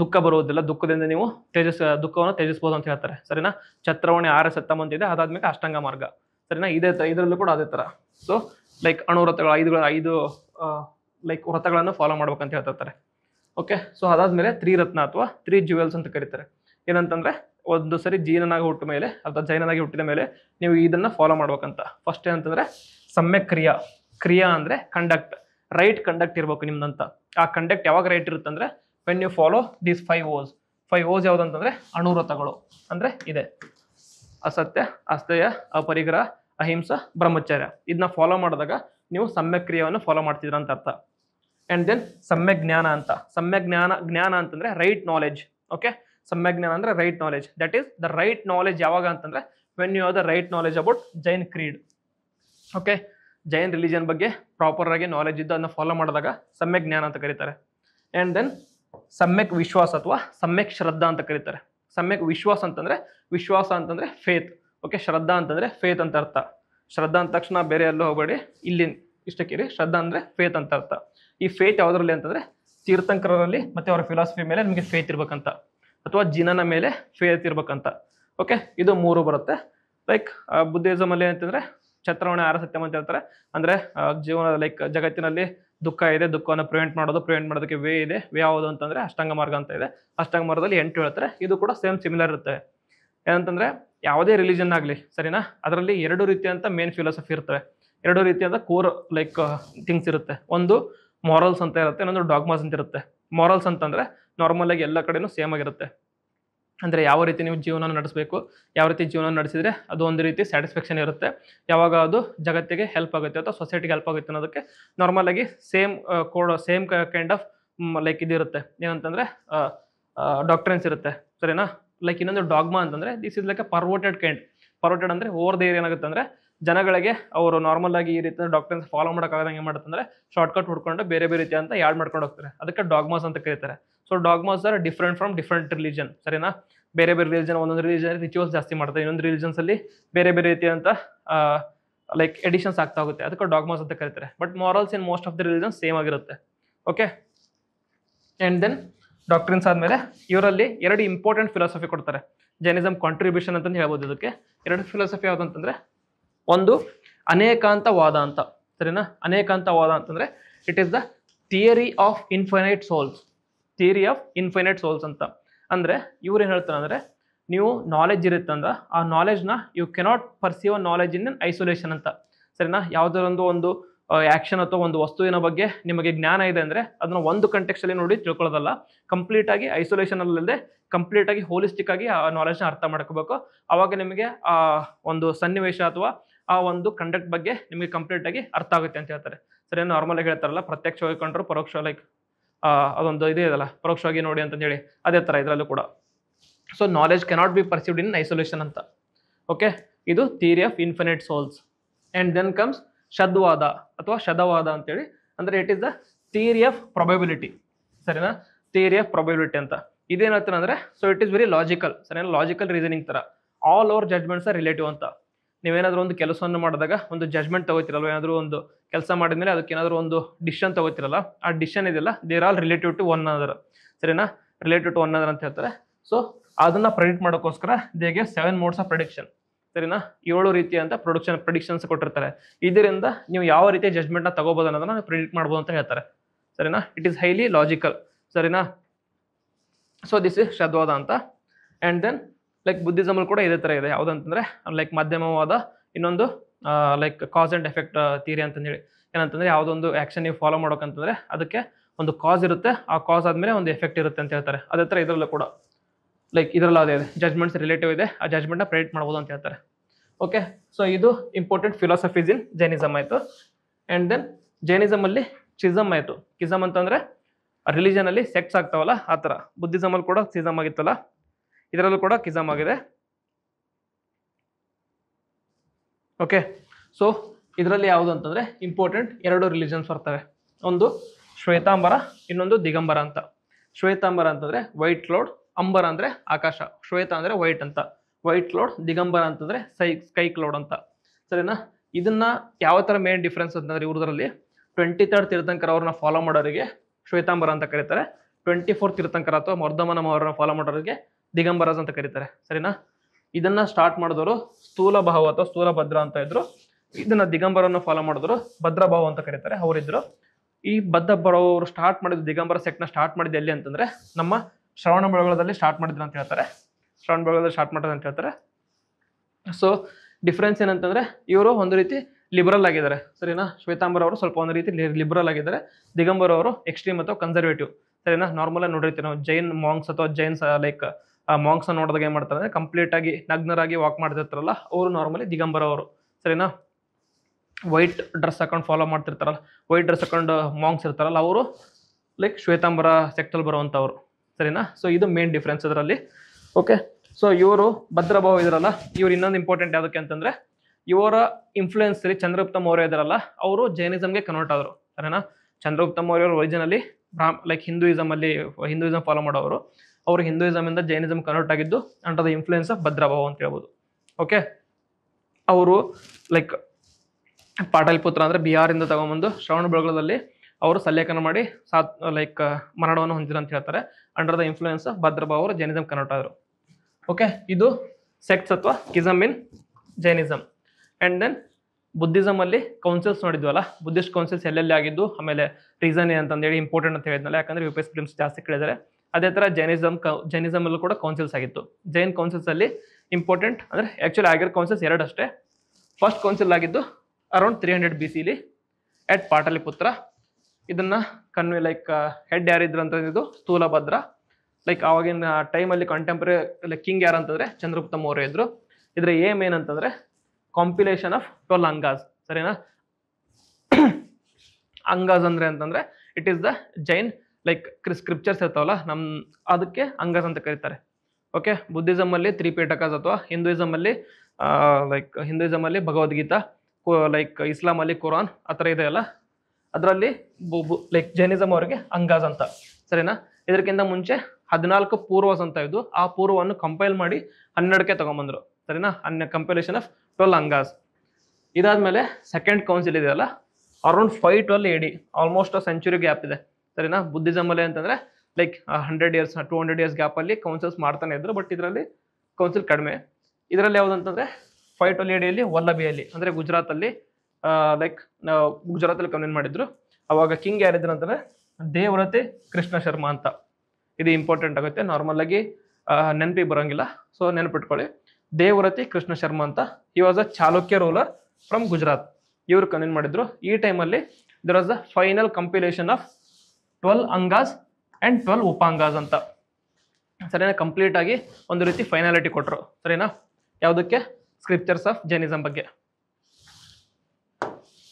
ದುಃಖ ಬರುವುದಿಲ್ಲ ದುಃಖದಿಂದ ನೀವು ತೇಜಸ್ ದುಃಖವನ್ನು ತೇಜಿಸ್ಬೋದು ಅಂತ ಹೇಳ್ತಾರೆ ಸರಿನಾ ಛತ್ರವಣಿ ಆರ ಸತ್ತಮ ಅಂತಿದೆ ಇದೆ ಅದಾದ್ಮೇಲೆ ಅಷ್ಟಾಂಗ ಮಾರ್ಗ ಸರಿನಾ ಇದೇ ಇದರಲ್ಲೂ ಕೂಡ ಅದೇ ಥರ ಸೊ ಲೈಕ್ ವ್ರತಗಳ ಐದುಗಳ ಐದು ಲೈಕ್ ವ್ರತಗಳನ್ನು ಫಾಲೋ ಮಾಡ್ಬೇಕಂತ ಹೇಳ್ತಿರ್ತಾರೆ ಓಕೆ ಸೊ ತ್ರೀ ರತ್ನ ಅಥವಾ ತ್ರೀ ಜ್ಯುವೆಲ್ಸ್ ಅಂತ ಕರೀತಾರೆ ಏನಂತಂದರೆ ಒಂದು ಸರಿ ಜೀನನಾಗಿ ಹುಟ್ಟ ಮೇಲೆ ಅಥವಾ ಜೈನನಾಗಿ ಹುಟ್ಟಿದ ಮೇಲೆ ನೀವು ಇದನ್ನು ಫಾಲೋ ಮಾಡ್ಬೇಕಂತ ಫಸ್ಟ್ ಏನಂತಂದರೆ ಸಮ್ಯಕ್ ಕ್ರಿಯಾ ಕ್ರಿಯಾ ಅಂದ್ರೆ ಕಂಡಕ್ಟ್ ರೈಟ್ ಕಂಡಕ್ಟ್ ಇರಬೇಕು ನಿಮ್ದಂತ ಆ ಕಂಡಕ್ಟ್ ಯಾವಾಗ ರೈಟ್ ಇರುತ್ತೆ ಅಂದ್ರೆ when you follow these five vows five vows ಯಾವ್ದಂತಂದ್ರೆ ಅಣುವ್ರತಗಳು ಅಂದರೆ ಇದೆ ಅಸತ್ಯ ಅಸ್ತಯ ಅಪರಿಗ್ರಹ ಅಹಿಂಸ ಬ್ರಹ್ಮಚಾರ್ಯ ಇದನ್ನ ಫಾಲೋ ಮಾಡಿದಾಗ ನೀವು ಸಮ್ಯಕ್ ಕ್ರಿಯೆಯನ್ನು ಫಾಲೋ ಮಾಡ್ತಿದ್ರ ಅಂತ ಅರ್ಥ ಅಂಡ್ ದೆನ್ ಸಮ್ಯ ಜ್ಞಾನ ಅಂತ ಸಮ್ಯ ಜ್ಞಾನ ಜ್ಞಾನ ಅಂತಂದ್ರೆ ರೈಟ್ ನಾಲೆಜ್ ಓಕೆ ಸಮ್ಯ ಜ್ಞಾನ ಅಂದರೆ right knowledge that is the right knowledge ಯಾವಾಗ ಅಂತಂದ್ರೆ when you have the right knowledge about Jain creed okay Jain religion ಬಗ್ಗೆ ಪ್ರಾಪರ್ ಆಗಿ ನಾಲೆಜ್ ಇದ್ದು ಅದನ್ನ ಫಾಲೋ ಮಾಡಿದಾಗ ಸಮ್ಯಕ್ ಜ್ಞಾನ ಅಂತ ಕರೀತಾರೆ ಆ್ಯಂಡ್ ದೆನ್ ಸಮ್ಯಕ್ ವಿಶ್ವಾಸ ಅಥವಾ ಸಮ್ಯಕ್ ಶ್ರದ್ಧಾ ಅಂತ ಕರೀತಾರೆ ಸಮ್ಯಕ್ ವಿಶ್ವಾಸ ಅಂತಂದ್ರೆ ವಿಶ್ವಾಸ ಅಂತಂದ್ರೆ ಫೇತ್ ಓಕೆ ಶ್ರದ್ಧಾ ಅಂತಂದ್ರೆ ಫೇತ್ ಅಂತ ಅರ್ಥ ಶ್ರದ್ಧಾ ಅಂದ ತಕ್ಷಣ ಬೇರೆ ಎಲ್ಲೂ ಹೋಗಬೇಡಿ ಇಲ್ಲಿ ಇಷ್ಟಕ್ಕಿರಿ ಶ್ರದ್ಧಾ ಅಂದ್ರೆ ಫೇತ್ ಅಂತ ಅರ್ಥ ಈ ಫೇತ್ ಯಾವುದರಲ್ಲಿ ಅಂತಂದ್ರೆ ತೀರ್ಥಂಕರರಲ್ಲಿ ಮತ್ತೆ ಅವರ ಫಿಲಾಸಫಿ ಮೇಲೆ ನಿಮಗೆ ಫೇತ್ ಇರ್ಬೇಕಂತ ಅಥವಾ ಜಿನನ ಮೇಲೆ ಫೇತ್ ಇರ್ಬೇಕಂತ ಓಕೆ ಇದು ಮೂರು ಬರುತ್ತೆ ಲೈಕ್ ಬುದ್ಧಿಸಮಲ್ಲಿ ಅಂತಂದರೆ ಛತ್ರವಣೆ ಆರಸತ್ಯಂ ಅಂತ ಹೇಳ್ತಾರೆ ಅಂದ್ರೆ ಜೀವನದ ಲೈಕ್ ಜಗತ್ತಿನಲ್ಲಿ ದುಃಖ ಇದೆ ದುಃಖವನ್ನು ಪ್ರಿವೆಂಟ್ ಮಾಡೋದು ಪ್ರಿವೆಂಟ್ ಮಾಡೋದಕ್ಕೆ ವೇ ಇದೆ ವೇ ಯಾವುದು ಅಂತಂದ್ರೆ ಅಷ್ಟಾಂಗ ಮಾರ್ಗ ಅಂತ ಇದೆ ಅಷ್ಟಾಂಗ ಮಾರ್ಗದಲ್ಲಿ ಎಂಟು ಹೇಳ್ತಾರೆ ಇದು ಕೂಡ ಸೇಮ್ ಸಿಮಿಲರ್ ಇರುತ್ತೆ ಏನಂತಂದ್ರೆ ಯಾವುದೇ ರಿಲಿಜನ್ ಆಗಲಿ ಸರಿನಾ ಅದರಲ್ಲಿ ಎರಡು ರೀತಿಯಂತ ಮೇನ್ ಫಿಲಾಸಫಿ ಇರ್ತವೆ ಎರಡು ರೀತಿಯಾದ ಕೋರ್ ಲೈಕ್ ಥಿಂಗ್ಸ್ ಇರುತ್ತೆ ಒಂದು ಮಾರಲ್ಸ್ ಅಂತ ಇರುತ್ತೆ ಇನ್ನೊಂದು ಡಾಗ್ಮಾಸ್ ಅಂತ ಇರುತ್ತೆ ಮಾರಲ್ಸ್ ಅಂತಂದ್ರೆ ನಾರ್ಮಲ್ ಆಗಿ ಎಲ್ಲ ಕಡೆನೂ ಸೇಮ್ ಆಗಿರುತ್ತೆ ಅಂದರೆ ಯಾವ ರೀತಿ ನೀವು ಜೀವನ ನಡೆಸಬೇಕು ಯಾವ ರೀತಿ ಜೀವನ ನಡೆಸಿದರೆ ಅದು ಒಂದು ರೀತಿ ಸ್ಯಾಟಿಸ್ಫ್ಯಾಕ್ಷನ್ ಇರುತ್ತೆ ಯಾವಾಗ ಅದು ಜಗತ್ತಿಗೆ ಹೆಲ್ಪ್ ಆಗುತ್ತೆ ಅಥವಾ ಸೊಸೈಟಿಗೆ ಹೆಲ್ಪ್ ಆಗುತ್ತೆ ಅನ್ನೋದಕ್ಕೆ ಆಗಿ same code same kind of like ಇದಿರುತ್ತೆ ಏನಂತಂದರೆ ಡಾಕ್ಟ್ರೆನ್ಸ್ ಇರುತ್ತೆ ಸರಿನಾ ಲೈಕ್ ಇನ್ನೊಂದು ಡಾಗ್ಮಾ ಅಂತಂದರೆ this is like a perverted kind perverted ಅಂದರೆ ಓವರ್ ದ ಏನಾಗುತ್ತೆ ಅಂದರೆ ಜನಗಳಿಗೆ ಅವರು ನಾರ್ಮಲ್ ಆಗಿ ಈ ರೀತಿ ಡಾಕ್ಟರ್ಸ್ ಫಾಲೋ ಮಾಡೋಕ್ಕಾಗದಂಗೆ ಮಾಡುತ್ತಂದರೆ ಶಾರ್ಟ್ಕಟ್ ಹುಡ್ಕೊಂಡು ಬೇರೆ ಬೇರೆ ರೀತಿ ಅಂತ ಯಾಡ್ ಮಾಡ್ಕೊಂಡು ಹೋಗ್ತಾರೆ ಅದಕ್ಕೆ ಡಾಗ್ಮಾಸ್ ಅಂತ ಕರೀತಾರೆ so dogmas are different from different religion ಸರಿನಾ ಬೇರೆ ಬೇರೆ ರಿಲಿಜನ್ ಒಂದೊಂದು ರಿಲಿಜನ್ ರಿಚುವಲ್ಸ್ ಜಾಸ್ತಿ ಮಾಡ್ತಾರೆ ಇನ್ನೊಂದು ರಿಲಿಜನ್ಸಲ್ಲಿ ಬೇರೆ ಬೇರೆ ರೀತಿಯಾದಂಥ ಲೈಕ್ ಎಡಿಷನ್ಸ್ ಆಗ್ತಾ ಹೋಗುತ್ತೆ ಅದಕ್ಕೆ ಡಾಗ್ಮಾಸ್ ಅಂತ ಕರೀತಾರೆ but morals in most of the religion same ಆಗಿರುತ್ತೆ ಓಕೆ ಆ್ಯಂಡ್ ದೆನ್ ಡಾಕ್ಟ್ರಿನ್ಸ್ ಆದಮೇಲೆ ಇವರಲ್ಲಿ ಎರಡು ಇಂಪಾರ್ಟೆಂಟ್ ಫಿಲಾಸಫಿ ಕೊಡ್ತಾರೆ ಜೈನಿಸಮ್ ಕಾಂಟ್ರಿಬ್ಯೂಷನ್ ಅಂತ ಹೇಳ್ಬೋದು ಇದಕ್ಕೆ ಎರಡು ಫಿಲಾಸಫಿ ಯಾವುದಂತಂದರೆ ಒಂದು ಅನೇಕಾಂತ ವಾದ ಅಂತ ಸರಿನಾ ಅನೇಕಾಂತ ವಾದ ಅಂತಂದರೆ it is the theory of infinite souls theory of infinite souls ಅಂತ ಅಂದರೆ ಇವ್ರು ಏನು ಹೇಳ್ತಾರೆ ಅಂದರೆ ನೀವು ನಾಲೆಜ್ ಅಂದ್ರೆ ಆ ನಾಲೆಜ್ನ you cannot perceive knowledge in isolation ಅಂತ ಸರಿನಾ ಯಾವುದರೊಂದು ಒಂದು ಆ್ಯಕ್ಷನ್ ಅಥವಾ ಒಂದು ವಸ್ತುವಿನ ಬಗ್ಗೆ ನಿಮಗೆ ಜ್ಞಾನ ಇದೆ ಅಂದರೆ ಅದನ್ನು ಒಂದು ಅಲ್ಲಿ ನೋಡಿ ತಿಳ್ಕೊಳ್ಳೋದಲ್ಲ ಕಂಪ್ಲೀಟಾಗಿ ಐಸೋಲೇಷನಲ್ಲದೆ ಕಂಪ್ಲೀಟಾಗಿ ಹೋಲಿಸ್ಟಿಕ್ ಆಗಿ ಆ ನಾಲೆಜ್ನ ಅರ್ಥ ಮಾಡ್ಕೋಬೇಕು ಆವಾಗ ನಿಮಗೆ ಆ ಒಂದು ಸನ್ನಿವೇಶ ಅಥವಾ ಆ ಒಂದು ಕಂಡಕ್ಟ್ ಬಗ್ಗೆ ನಿಮಗೆ ಕಂಪ್ಲೀಟಾಗಿ ಅರ್ಥ ಆಗುತ್ತೆ ಅಂತ ಹೇಳ್ತಾರೆ ಸರಿ ನಾರ್ಮಲಾಗಿ ಹೇಳ್ತಾರಲ್ಲ ಪ್ರತ್ಯಕ್ಷವಾಗಿ ಕಂಡ್ರು ಪರೋಕ್ಷ ಲೈಕ್ ಅದೊಂದು ಇದೇ ಇದಲ್ಲ ಪರೋಕ್ಷವಾಗಿ ನೋಡಿ ಅಂತಂದೇಳಿ ಅದೇ ಥರ ಇದರಲ್ಲೂ ಕೂಡ so knowledge cannot be perceived in isolation ಅಂತ ಓಕೆ ಇದು theory of infinite souls and then comes Syadvada ಅಥವಾ ಶದವಾದ ಅಂತೇಳಿ ಅಂದರೆ it is the theory of probability ಸರಿನಾ ಥಿಯರಿ ಆಫ್ ಪ್ರೊಬೆಬಿಲಿಟಿ ಅಂತ ಇದೇನಾಗ್ತದೆ ಅಂದರೆ so it is very logical ಸರಿನಾ ಲಾಜಿಕಲ್ ರೀಸನಿಂಗ್ ಥರ all over judgements are relative ಅಂತ ನೀವೇನಾದರೂ ಒಂದು ಕೆಲಸವನ್ನು ಮಾಡಿದಾಗ ಒಂದು ಜಜ್ಮೆಂಟ್ ತಗೋತಿರಲ್ಲ ಏನಾದರೂ ಒಂದು ಕೆಲಸ ಮಾಡಿದ್ಮೇಲೆ ಅದಕ್ಕೆ ಏನಾದರೂ ಒಂದು ಡಿಶನ್ ತಗೋತಿರಲ್ಲ ಆ ಡಿಶನ್ ಇದೆಯಲ್ಲ there all relative to one other ಸರಿನಾ ರಿಲೇಟಿವ್ ಟು ಒನ್ ಅದರ್ ಅಂತ ಹೇಳ್ತಾರೆ ಸೊ ಅದನ್ನು ಪ್ರೆಡಿಕ್ಟ್ ಮಾಡೋಕ್ಕೋಸ್ಕರ ದೇಗೆ ಸೆವೆನ್ ಮೋಡ್ಸ್ ಆಫ್ ಪ್ರೊಡಿಕ್ಷನ್ ಸರಿನಾ ಏಳು ರೀತಿಯ ಅಂತ ಪ್ರೊಡಕ್ಷನ್ ಪ್ರೊಡಿಕ್ಷನ್ಸ್ ಕೊಟ್ಟಿರ್ತಾರೆ ಇದರಿಂದ ನೀವು ಯಾವ ರೀತಿಯ ಜಜ್ಮೆಂಟ್ನ ತಗೋಬೋದು ಅನ್ನೋದನ್ನ ಪ್ರಿಡಿಕ್ಟ್ ಮಾಡ್ಬೋದು ಅಂತ ಹೇಳ್ತಾರೆ ಸರಿನಾ ಇಟ್ ಈಸ್ ಹೈಲಿ ಲಾಜಿಕಲ್ ಸರಿನಾ ಸೊ ದಿಸ್ ಇಸ್ ಶದ್ವಾದ ಅಂತ ಆ್ಯಂಡ್ ದೆನ್ ಲೈಕ್ ಬುದ್ಧಿಸಮಲ್ಲಿ ಕೂಡ ಇದೇ ಥರ ಇದೆ ಯಾವುದಂತಂದರೆ ಲೈಕ್ ಮಾಧ್ಯಮವಾದ ಇನ್ನೊಂದು like cause and effect theory ಅಂತಂದೇಳಿ ಏನಂತಂದ್ರೆ ಯಾವುದೊಂದು ಆ್ಯಕ್ಷನ್ ನೀವು ಫಾಲೋ ಮಾಡೋಕಂತಂದ್ರೆ ಅದಕ್ಕೆ ಒಂದು ಕಾಸ್ ಇರುತ್ತೆ ಆ ಕಾಸ್ ಆದಮೇಲೆ ಒಂದು ಎಫೆಕ್ಟ್ ಇರುತ್ತೆ ಅಂತ ಹೇಳ್ತಾರೆ ಅದೇ ಥರ ಇದರಲ್ಲೂ ಕೂಡ ಲೈಕ್ ಇದರಲ್ಲ ಅದೇ ಇದೆ ಜಜ್ಮೆಂಟ್ಸ್ ರಿಲೇಟಿವ್ ಇದೆ ಆ ಜಜ್ಮೆಂಟ್ನ ಪ್ರೈಟ್ ಮಾಡ್ಬೋದು ಅಂತ ಹೇಳ್ತಾರೆ ಓಕೆ ಸೊ ಇದು ಇಂಪಾರ್ಟೆಂಟ್ ಫಿಲಾಸಫೀಸ್ ಇನ್ ಜೈನಿಸಮ್ ಆಯಿತು ಆ್ಯಂಡ್ ದೆನ್ ಜೈನಿಸಮಲ್ಲಿ ಚಿಸಮ್ ಆಯಿತು ಕಿಸಮ್ ಅಂತಂದರೆ ರಿಲಿಜನಲ್ಲಿ ಸೆಕ್ಸ್ ಆಗ್ತಾವಲ್ಲ ಆ ಥರ ಬುದ್ಧಿಸಮಲ್ಲಿ ಕೂಡ ಸಿಸಮ್ ಆಗಿತ್ತಲ್ಲ ಇದರಲ್ಲೂ ಕೂಡ ಕಿಸಮ್ ಆಗಿದೆ ಓಕೆ ಸೊ ಇದರಲ್ಲಿ ಯಾವುದು ಅಂತಂದರೆ ಇಂಪಾರ್ಟೆಂಟ್ ಎರಡು ರಿಲಿಜನ್ಸ್ ಬರ್ತವೆ ಒಂದು ಶ್ವೇತಾಂಬರ ಇನ್ನೊಂದು ದಿಗಂಬರ ಅಂತ ಶ್ವೇತಾಂಬರ ಅಂತಂದರೆ ವೈಟ್ ಲೋಡ್ ಅಂಬರ ಅಂದರೆ ಆಕಾಶ ಶ್ವೇತ ಅಂದರೆ ವೈಟ್ ಅಂತ ವೈಟ್ ಲೋಡ್ ದಿಗಂಬರ ಅಂತಂದರೆ ಸೈ ಸ್ಕೈ ಕ್ಲೋಡ್ ಅಂತ ಸರಿನಾ ಇದನ್ನ ಯಾವ ಥರ ಮೇನ್ ಡಿಫ್ರೆನ್ಸ್ ಅಂತಂದರೆ ಇವ್ರದ್ರಲ್ಲಿ ಟ್ವೆಂಟಿ ತರ್ಡ್ ತೀರ್ಥಂಕರ ಅವ್ರನ್ನ ಫಾಲೋ ಮಾಡೋರಿಗೆ ಶ್ವೇತಾಂಬರ ಅಂತ ಕರೀತಾರೆ ಟ್ವೆಂಟಿ ಫೋರ್ ತೀರ್ಥಂಕರ ಅಥವಾ ಮರ್ದಮನ ಅವರನ್ನ ಫಾಲೋ ಮಾಡೋರಿಗೆ ದಿಗಂಬರಾಜ್ ಅಂತ ಕರೀತಾರೆ ಸರಿನಾ ಇದನ್ನ ಸ್ಟಾರ್ಟ್ ಮಾಡಿದವರು ಸ್ಥೂಲ ಭಾವ ಅಥವಾ ಸ್ಥೂಲ ಭದ್ರ ಅಂತ ಇದ್ರು ಇದನ್ನ ದಿಗಂಬರನ್ನು ಫಾಲೋ ಮಾಡಿದ್ರು ಭದ್ರಭಾವ ಅಂತ ಕರೀತಾರೆ ಅವರಿದ್ರು ಈ ಬರೋವರು ಸ್ಟಾರ್ಟ್ ಮಾಡಿದ ದಿಗಂಬರ ಸೆಟ್ನ ಸ್ಟಾರ್ಟ್ ಮಾಡಿದ ಎಲ್ಲಿ ಅಂತಂದ್ರೆ ನಮ್ಮ ಶ್ರವಣ ಬೆಳಗೊಳದಲ್ಲಿ ಸ್ಟಾರ್ಟ್ ಮಾಡಿದ್ರು ಅಂತ ಹೇಳ್ತಾರೆ ಶ್ರವಣ ಬೆಳಗೊಳದಲ್ಲಿ ಸ್ಟಾರ್ಟ್ ಮಾಡಿದ್ರು ಅಂತ ಹೇಳ್ತಾರೆ ಸೊ ಡಿಫ್ರೆನ್ಸ್ ಏನಂತಂದ್ರೆ ಇವರು ಒಂದು ರೀತಿ ಲಿಬರಲ್ ಆಗಿದ್ದಾರೆ ಸರಿನಾ ಶ್ವೇತಾಂಬರ್ ಅವರು ಸ್ವಲ್ಪ ಒಂದು ರೀತಿ ಲಿಬರಲ್ ಆಗಿದ್ದಾರೆ ದಿಗಂಬರ ಅವರು ಎಕ್ಸ್ಟ್ರೀಮ್ ಅಥವಾ ಕನ್ಸರ್ವೇಟಿವ್ ಸರಿನಾ ನಾರ್ಮಲ್ ಆಗಿ ನೋಡಿರ್ತೀವಿ ನಾವು ಜೈನ್ ಮಾಂಗ್ಸ್ ಅಥವಾ ಜೈನ್ಸ್ ಲೈಕ್ ಆ ಮಾಂಕ್ಸ್ ನೋಡಿದಾಗ ಏನ್ ಮಾಡ್ತಾರೆ ಅಂದ್ರೆ ಕಂಪ್ಲೀಟ್ ಆಗಿ ನಗ್ನರಾಗಿ ವಾಕ್ ಮಾಡ್ತಿರ್ತಾರಲ್ಲ ಅವರು ನಾರ್ಮಲಿ ದಿಗಂಬರ ಅವರು ಸರಿನಾ ವೈಟ್ ಡ್ರೆಸ್ ಹಾಕೊಂಡು ಫಾಲೋ ಮಾಡ್ತಿರ್ತಾರಲ್ಲ ವೈಟ್ ಡ್ರೆಸ್ ಹಾಕೊಂಡು ಮಾಂಕ್ಸ್ ಇರ್ತಾರಲ್ಲ ಅವರು ಲೈಕ್ ಶ್ವೇತಾಂಬರ ಸೆಕ್ಟಲ್ ಬರುವಂತವ್ರು ಸರಿನಾ ಸೊ ಇದು ಮೇನ್ ಡಿಫ್ರೆನ್ಸ್ ಅದರಲ್ಲಿ ಓಕೆ ಸೊ ಇವರು ಭದ್ರಭಾವ ಇದರಲ್ಲ ಇವ್ರು ಇನ್ನೊಂದು ಇಂಪಾರ್ಟೆಂಟ್ ಯಾವುದಕ್ಕೆ ಅಂತಂದರೆ ಇವರ ಅಲ್ಲಿ ಚಂದ್ರಗುಪ್ತ ಮೌರ್ಯ ಇದರಲ್ಲ ಅವರು ಜೈನಿಸಮ್ಗೆ ಕನ್ವರ್ಟ್ ಆದರು ಸರಿನಾ ಚಂದ್ರಗುಪ್ತ ಮೌರ್ಯ ಅವರು ಒರಿಜಿನಲಿ ಲೈಕ್ ಅಲ್ಲಿ ಹಿಂದೂಯಿಸಮ್ ಫಾಲೋ ಮಾಡೋರು ಅವರು ಹಿಂದೂಯಿಸಮ್ ಇಂದ ಜೈನಿಸಮ್ ಕನ್ವರ್ಟ್ ಆಗಿದ್ದು under the influence of Bhadrabahu ಅಂತ ಹೇಳ್ಬೋದು ಓಕೆ ಅವರು ಲೈಕ್ ಪಾಟಲಿಪುತ್ರ ಅಂದರೆ ಬಿಹಾರಿಂದ ತಗೊಂಬಂದು ಶ್ರವಣ ಬೆಳಗುಳದಲ್ಲಿ ಅವರು ಸಲ್ಲೇಖನ ಮಾಡಿ ಸಾತ್ ಲೈಕ್ ಮರಣವನ್ನು ಹೊಂದಿದ್ರು ಅಂತ ಹೇಳ್ತಾರೆ under the influence of Bhadrabahu ಅವರು ಜೈನಿಸಮ್ ಕನ್ವರ್ಟ್ ಆದರು ಓಕೆ ಇದು ಸೆಕ್ಸ್ ಅಥವಾ schism in Jainism and then ಅಲ್ಲಿ ಕೌನ್ಸಿಲ್ಸ್ ನೋಡಿದ್ವಲ್ಲ ಬುದ್ಧಿಸ್ಟ್ ಕೌನ್ಸಿಲ್ಸ್ ಎಲ್ಲೆಲ್ಲಿ ಆಗಿದ್ದು ಆಮೇಲೆ ರೀಸನ್ ಏನಂತಂದೇಳಿ ಇಂಪಾರ್ಟೆಂಟ್ ಅಂತ ಹೇಳಿದ್ನಲ್ಲ ಯಾಕಂದ್ರೆ ಯು ಪಿ ಎಸ್ ಫಿಲ್ಮ್ಸ್ ಜಾಸ್ತಿ ಕೇಳಿದ್ದಾರೆ ಅದೇ ಥರ ಜೈನಿಸಮ್ ಜೈನಿಸಮ್ ಅಲ್ಲೂ ಕೂಡ ಕೌನ್ಸಿಲ್ಸ್ ಆಗಿತ್ತು ಜೈನ್ ಕೌನ್ಸಿಲ್ಸ್ ಅಲ್ಲಿ ಇಂಪಾರ್ಟೆಂಟ್ ಅಂದರೆ ಆ್ಯಕ್ಚುಲಿ ಆಗಿರೋ ಕೌನ್ಸಿಲ್ಸ್ ಎರಡಷ್ಟೇ ಫಸ್ಟ್ ಕೌನ್ಸಿಲ್ ಆಗಿದ್ದು ಅರೌಂಡ್ ತ್ರೀ ಹಂಡ್ರೆಡ್ ಬಿ ಸಿಲಿ ಎಟ್ ಪಾಟಲಿಪುತ್ರ ಇದನ್ನು ಕನ್ವೆ ಲೈಕ್ ಹೆಡ್ ಯಾರಿದ್ರು ಅಂತಂದ್ರೆ ಇದು ಸ್ಥೂಲಭದ್ರ ಲೈಕ್ ಆವಾಗಿನ ಟೈಮಲ್ಲಿ ಕಂಟೆಂಪ್ರರಿ ಲೈಕ್ ಕಿಂಗ್ ಯಾರು ಅಂತಂದರೆ ಚಂದ್ರಗುಪ್ತ ಮೌರ್ಯ ಇದ್ರು ಇದರ ಏಮ್ ಏನಂತಂದರೆ ಕಾಂಪಿಲೇಷನ್ ಆಫ್ ಟ್ವೆಲ್ ಅಂಗಾಜ್ ಸರಿನಾ ಅಂಗಾಜ್ ಅಂದರೆ ಅಂತಂದರೆ it is the Jain like scriptures ಇರ್ತಾವಲ್ಲ ನಮ್ಮ ಅದಕ್ಕೆ ಅಂಗಸ್ ಅಂತ ಕರೀತಾರೆ ಓಕೆ ಬುದ್ಧಿಸಮಲ್ಲಿ ತ್ರೀ ಪೇಟಕಾಸ್ ಅಥವಾ ಹಿಂದೂಯಿಸಮಲ್ಲಿ ಲೈಕ್ ಹಿಂದೂಯಿಸಮಲ್ಲಿ ಭಗವದ್ಗೀತಾ ಲೈಕ್ ಇಸ್ಲಾಮಲ್ಲಿ ಕುರಾನ್ ಆ ಥರ ಇದೆಯಲ್ಲ ಅದರಲ್ಲಿ ಲೈಕ್ ಜೈನಿಸಮ್ ಅವರಿಗೆ ಅಂಗಾಜ್ ಅಂತ ಸರಿನಾ ಇದಕ್ಕಿಂತ ಮುಂಚೆ ಹದಿನಾಲ್ಕು ಪೂರ್ವಸ್ ಅಂತ ಇದ್ದು ಆ ಪೂರ್ವವನ್ನು ಕಂಪೈಲ್ ಮಾಡಿ ಹನ್ನೆರಡಕ್ಕೆ ತಗೊಂಬಂದರು ಸರಿನಾ ಅನ್ನ ಕಂಪೈಲೇಷನ್ ಆಫ್ ಟ್ವೆಲ್ ಅಂಗಾಜ್ ಇದಾದ ಮೇಲೆ ಸೆಕೆಂಡ್ ಕೌನ್ಸಿಲ್ ಇದೆಯಲ್ಲ around five twelve A D almost century gap ಇದೆ ಸರಿನಾ ಬುದ್ಧಿಸಮ್ ಅಲ್ಲಿ ಅಂತಂದ್ರೆ like hundred years two hundred years gap ಅಲ್ಲಿ ಕೌನ್ಸಿಲ್ಸ್ ಮಾಡ್ತಾನೆ ಇದ್ರು ಬಟ್ ಇದರಲ್ಲಿ ಕೌನ್ಸಿಲ್ ಕಡಿಮೆ ಇದರಲ್ಲಿ ಅಂತಂದ್ರೆ ಫೈವ್ ಟ್ವೆಲ್ ಏಡಿಯಲ್ಲಿ ವಲ್ಲಭಿಯಲ್ಲಿ ಅಂದ್ರೆ ಗುಜರಾತ್ ಅಲ್ಲಿ ಲೈಕ್ ಗುಜರಾತ್ ಅಲ್ಲಿ ಕನ್ವೀನ್ ಮಾಡಿದ್ರು ಅವಾಗ ಕಿಂಗ್ ಯಾರಿದ್ರು ಅಂತಂದ್ರೆ ದೇವ್ರತಿ ಕೃಷ್ಣ ಶರ್ಮಾ ಅಂತ ಇದು ಇಂಪಾರ್ಟೆಂಟ್ ಆಗುತ್ತೆ ನಾರ್ಮಲ್ ಆಗಿ ನೆನಪಿಗೆ ಬರೋಂಗಿಲ್ಲ ಸೊ ನೆನಪಿಟ್ಕೊಳ್ಳಿ ದೇವ್ರತಿ ಕೃಷ್ಣ ಶರ್ಮಾ ಅಂತ he was a Chalukya ruler from Gujarat ಇವರು ಕನ್ವೀನ್ ಮಾಡಿದ್ರು ಈ ಟೈಮಲ್ಲಿ there was the final compilation of twelve Angas and twelve Upangas ಅಂತ ಸರಿನಾ ಕಂಪ್ಲೀಟಾಗಿ ಒಂದು ರೀತಿ ಫೈನಾಲಿಟಿ ಕೊಟ್ಟರು ಸರಿನಾ ಯಾವುದಕ್ಕೆ ಸ್ಕ್ರಿಪ್ಚರ್ಸ್ ಆಫ್ ಜೈನಿಸಮ್ ಬಗ್ಗೆ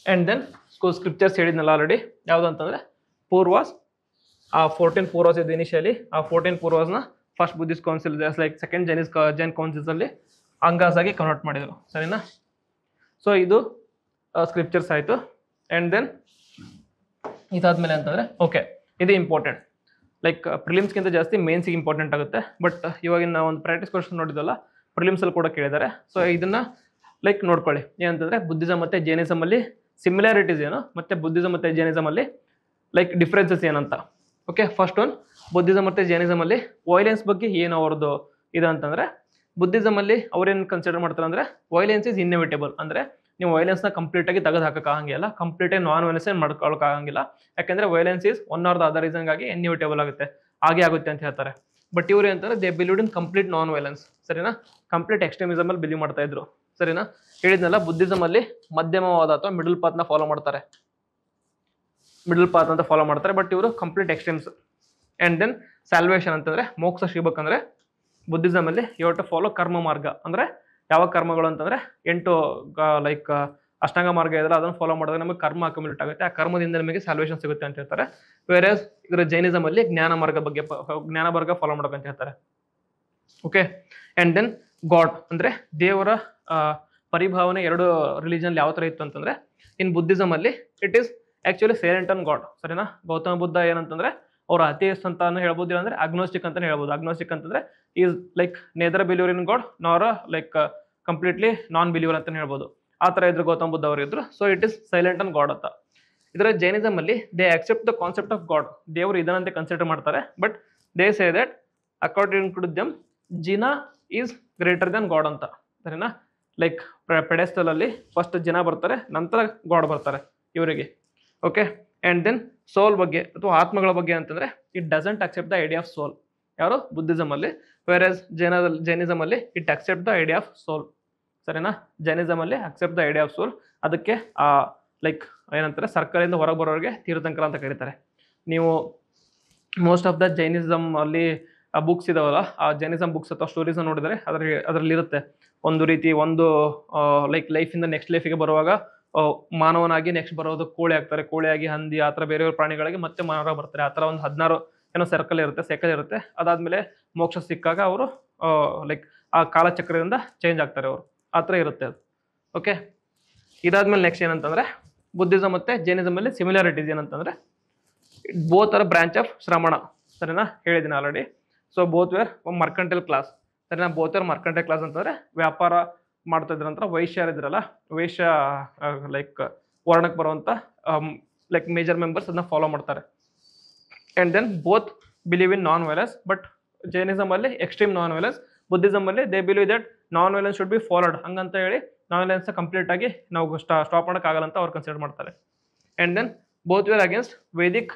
ಆ್ಯಂಡ್ ದೆನ್ ಸ್ಕೂಲ್ ಸ್ಕ್ರಿಪ್ಚರ್ಸ್ ಹೇಳಿದ್ನಲ್ಲ ಆಲ್ರೆಡಿ ಯಾವುದು ಅಂತಂದರೆ ಪೂರ್ವಾಸ್ ಆ ಫೋರ್ಟೀನ್ ಪೂರ್ವಾಸ್ ಇದು ಇನಿಷಿಯಲಿ ಆ ಫೋರ್ಟೀನ್ ಪೂರ್ವಾಸ್ನ first Buddhist council like second ಜೈನಿಸ್ ಜೈನ್ ಕೌನ್ಸಿಲ್ಸಲ್ಲಿ ಅಂಗಾಸ್ ಆಗಿ ಕನ್ವರ್ಟ್ ಮಾಡಿದರು ಸರಿನಾ ಸೊ ಇದು ಸ್ಕ್ರಿಪ್ಚರ್ಸ್ ಆಯಿತು ಆ್ಯಂಡ್ ದೆನ್ ಇದಾದ ಮೇಲೆ ಅಂತಂದರೆ ಓಕೆ ಇದು ಇಂಪಾರ್ಟೆಂಟ್ ಲೈಕ್ ಪ್ರಿಲಿಮ್ಸ್ಗಿಂತ ಜಾಸ್ತಿ ಮೇನ್ಸಿಗೆ ಇಂಪಾರ್ಟೆಂಟ್ ಆಗುತ್ತೆ ಬಟ್ uh, ಇವಾಗಿನ ಒಂದು ಪ್ರಾಕ್ಟೀಸ್ ಕ್ವಶನ್ ನೋಡಿದ್ವಲ್ಲ ಪ್ರಿಲಿಮ್ಸಲ್ಲಿ ಕೂಡ ಕೇಳಿದ್ದಾರೆ ಸೊ ಇದನ್ನು ಲೈಕ್ ನೋಡ್ಕೊಳ್ಳಿ ಏನಂತಂದರೆ ಬುದ್ಧಿಸಮ್ ಮತ್ತು ಜೈನಿಸಮಲ್ಲಿ ಸಿಮಿಲಾರಿಟೀಸ್ ಏನು ಮತ್ತು ಬುದ್ಧಿಸಮ್ ಮತ್ತು ಜೈನಿಸಮಲ್ಲಿ ಲೈಕ್ ಡಿಫ್ರೆನ್ಸಸ್ ಏನಂತ ಓಕೆ ಫಸ್ಟ್ ಒನ್ ಬುದ್ಧಿಸಮ್ ಮತ್ತು ಜೈನಿಸಮಲ್ಲಿ ವೈಲೆನ್ಸ್ ಬಗ್ಗೆ ಏನು ಅವ್ರದ್ದು ಇದು ಅಂತಂದರೆ ಬುದ್ಧಿಸಮಲ್ಲಿ ಅವ್ರೇನು ಕನ್ಸಿಡರ್ ಮಾಡ್ತಾರೆ ಅಂದರೆ ವೈಲೆನ್ಸ್ ಇಸ್ ಇನ್ನೆವಿಟೇಬಲ್ ಅಂದರೆ ನೀವು ವೈಲೆನ್ಸ್ನ ಕಂಪ್ಲೀಟಾಗಿ ತೆಗೆದು ಹಾಕೋಕ್ಕಾಗಂಗಿಲ್ಲ ಕಂಪ್ಲೀಟಾಗಿ ನಾನ್ ವೈಲೆನ್ಸ್ ಏನು ಯಾಕೆಂದರೆ ಯಾಕಂದ್ರೆ violence is one or the other ರೀಸನ್ಗಾಗಿ ಎನ್ಯೂಟೇಬಲ್ ಆಗುತ್ತೆ ಹಾಗೆ ಆಗುತ್ತೆ ಅಂತ ಹೇಳ್ತಾರೆ ಬಟ್ ಇವ್ರು ಏನಂತಾರೆ they believe in complete non violence ಸರಿನಾ ಕಂಪ್ಲೀಟ್ ಎಕ್ಸ್ಟ್ರೀಮಿಸಮಲ್ಲಿ ಬಿಲೀವ್ ಮಾಡ್ತಾ ಇದ್ರು ಸರಿನಾ ಹೇಳಿದ್ನಲ್ಲ ಬುದ್ಧಿಸಮಲ್ಲಿ ಮಧ್ಯಮವಾದ ಅಥವಾ ಮಿಡಲ್ ಪಾತ್ನ ಫಾಲೋ ಮಾಡ್ತಾರೆ ಮಿಡಲ್ ಪಾತ್ ಅಂತ ಫಾಲೋ ಮಾಡ್ತಾರೆ ಬಟ್ ಇವರು complete extremes and then salvation ಅಂತಂದರೆ ಮೋಕ್ಷ ಶಿವಕ್ ಅಂದರೆ ಬುದ್ಧಿಸಮಲ್ಲಿ ಯು ಟು ಫಾಲೋ ಕರ್ಮ ಮಾರ್ಗ ಅಂದರೆ ಯಾವ ಕರ್ಮಗಳು ಅಂತಂದರೆ ಎಂಟು ಲೈಕ್ ಅಷ್ಟಾಂಗ ಮಾರ್ಗ ಇದೆಲ್ಲ ಅದನ್ನು ಫಾಲೋ ಮಾಡಿದ್ರೆ ನಮಗೆ ಕರ್ಮ ಅಕ್ಯುಮುಲೇಟ್ ಆಗುತ್ತೆ ಆ ಕರ್ಮದಿಂದ ನಮಗೆ ಸಾಲ್ವೇಷನ್ ಸಿಗುತ್ತೆ ಅಂತ ಹೇಳ್ತಾರೆ ವೇರ್ ಇದರ ಜೈನಿಸಮ್ ಅಲ್ಲಿ ಜ್ಞಾನ ಮಾರ್ಗ ಬಗ್ಗೆ ಜ್ಞಾನ ಮಾರ್ಗ ಫಾಲೋ ಮಾಡ್ಬೇಕಂತ ಹೇಳ್ತಾರೆ ಓಕೆ ಅಂಡ್ ದೆನ್ ಗಾಡ್ ಅಂದ್ರೆ ದೇವರ ಪರಿಭಾವನೆ ಎರಡು ರಿಲಿಜನ್ ಯಾವ ತರ ಇತ್ತು ಅಂತಂದ್ರೆ ಇನ್ ಬುದ್ಧಿಸಮ್ ಅಲ್ಲಿ it is actually silent god ಸರಿನಾ ಗೌತಮ ಬುದ್ಧ ಏನಂತಂದ್ರೆ ಅವ್ರ ಅಥೇಸ್ ಅಂತಾನು ಹೇಳ್ಬೋದು ಅಂದ್ರೆ ಅಗ್ನೋಸ್ಟಿಕ್ ಅಂತಾನೆ ಹೇಳ್ಬೋದು ಅಗ್ನೋಸ್ಟಿಕ್ ಅಂತಂದ್ರೆ is like neither believer in god nor like completely non believer ಅಂತ ಹೇಳ್ಬೋದು ಆ ಥರ ಇದ್ರು ಗೌತಮ್ ಬುದ್ಧ ಅವರು ಇದ್ರು so it is silent and god ಅಂತ ಇದರ ಜೈನಿಸಮ್ ಅಲ್ಲಿ they accept the concept of god ದೇವರು ಇದನ್ನಂತೆ ಕನ್ಸಿಡರ್ ಮಾಡ್ತಾರೆ but they say that according to them Jina is greater than god ಅಂತ ಸರಿನಾ ಲೈಕ್ ಪೆಡೆಸ್ಟಲ್ ಅಲ್ಲಿ ಫಸ್ಟ್ ಜಿನ ಬರ್ತಾರೆ ನಂತರ ಗಾಡ್ ಬರ್ತಾರೆ ಇವರಿಗೆ ಓಕೆ ಆ್ಯಂಡ್ ದೆನ್ ಸೋಲ್ ಬಗ್ಗೆ ಅಥವಾ ಆತ್ಮಗಳ ಬಗ್ಗೆ ಅಂತಂದ್ರೆ it doesn't accept the idea of soul ಯಾರು ಬುದ್ಧಿಸಮ್ ಅಲ್ಲಿ ವೇರಸ್ ಜೈನ ಜೈನಿಸಮ್ ಅಲ್ಲಿ it accept the idea of soul ಸರಿನಾ ಜೈನಿಸಮ್ ಅಲ್ಲಿ accept the idea of soul ಅದಕ್ಕೆ ಆ ಲೈಕ್ ಏನಂತಾರೆ ಇಂದ ಹೊರಗೆ ಬರೋರಿಗೆ ತೀರ್ಥಂಕರ ಅಂತ ಕರೀತಾರೆ ನೀವು ಮೋಸ್ಟ್ ಆಫ್ ದ ಜೈನಿಸಮ್ ಅಲ್ಲಿ ಬುಕ್ಸ್ ಇದಾವಲ್ಲ ಆ ಜೈನಿಸಮ್ ಬುಕ್ಸ್ ಅಥವಾ ಸ್ಟೋರೀಸ್ ನೋಡಿದರೆ ಅದ್ರ ಅದರಲ್ಲಿರುತ್ತೆ ಒಂದು ರೀತಿ ಒಂದು ಲೈಕ್ ಲೈಫಿಂದ ನೆಕ್ಸ್ಟ್ ಲೈಫಿಗೆ ಬರುವಾಗ ಮಾನವನಾಗಿ ನೆಕ್ಸ್ಟ್ ಬರೋದು ಕೋಳಿ ಆಗ್ತಾರೆ ಕೋಳಿಯಾಗಿ ಹಂದಿ ಆ ಥರ ಬೇರೆ ಪ್ರಾಣಿಗಳಿಗೆ ಮತ್ತೆ ಮಾನವ ಬರ್ತಾರೆ ಆ ಥರ ಒಂದು ಹದಿನಾರು ಏನೋ ಸರ್ಕಲ್ ಇರುತ್ತೆ ಸೈಕಲ್ ಇರುತ್ತೆ ಅದಾದಮೇಲೆ ಮೋಕ್ಷ ಸಿಕ್ಕಾಗ ಅವರು ಲೈಕ್ ಆ ಕಾಲಚಕ್ರದಿಂದ ಚೇಂಜ್ ಆಗ್ತಾರೆ ಅವರು ಆ ಥರ ಇರುತ್ತೆ ಅದು ಓಕೆ ಇದಾದ್ಮೇಲೆ ನೆಕ್ಸ್ಟ್ ಏನಂತಂದರೆ ಬುದ್ಧಿಸಮ್ ಮತ್ತು ಜೈನಿಸಮಲ್ಲಿ ಸಿಮಿಲಾರಿಟೀಸ್ ಏನಂತಂದರೆ both are branch of Shramana ಸರಿನಾ ಹೇಳಿದ್ದೀನಿ already so both were mercantile class ಸರಿನಾ ಬೋತ್ ವೇರ್ ಮರ್ಕಂಟಲ್ ಕ್ಲಾಸ್ ಅಂತಂದರೆ ವ್ಯಾಪಾರ ಮಾಡ್ತಾ ಇದ್ರ ನಂತರ ವೈಶ್ಯ ಯಾರಿದ್ರಲ್ಲ ವೈಶ್ಯ ಲೈಕ್ ವರ್ಣಕ್ಕೆ ಬರುವಂಥ ಲೈಕ್ ಮೇಜರ್ ಮೆಂಬರ್ಸ್ ಅದನ್ನ ಫಾಲೋ ಮಾಡ್ತಾರೆ and then both believe in non violence but Jainism extreme non violence Buddhism ಅಲ್ಲಿ they believe that non violence should be followed ಹಂಗಂತ ಹೇಳಿ ನಾನ್ ವೈಲೆನ್ಸ್ ಕಂಪ್ಲೀಟ್ ಆಗಿ ನಾವು ಸ್ಟಾಪ್ ಮಾಡೋಕ್ಕಾಗಲ್ಲ ಅಂತ ಅವ್ರು ಕನ್ಸಿಡರ್ ಮಾಡ್ತಾರೆ and then both were against Vaidik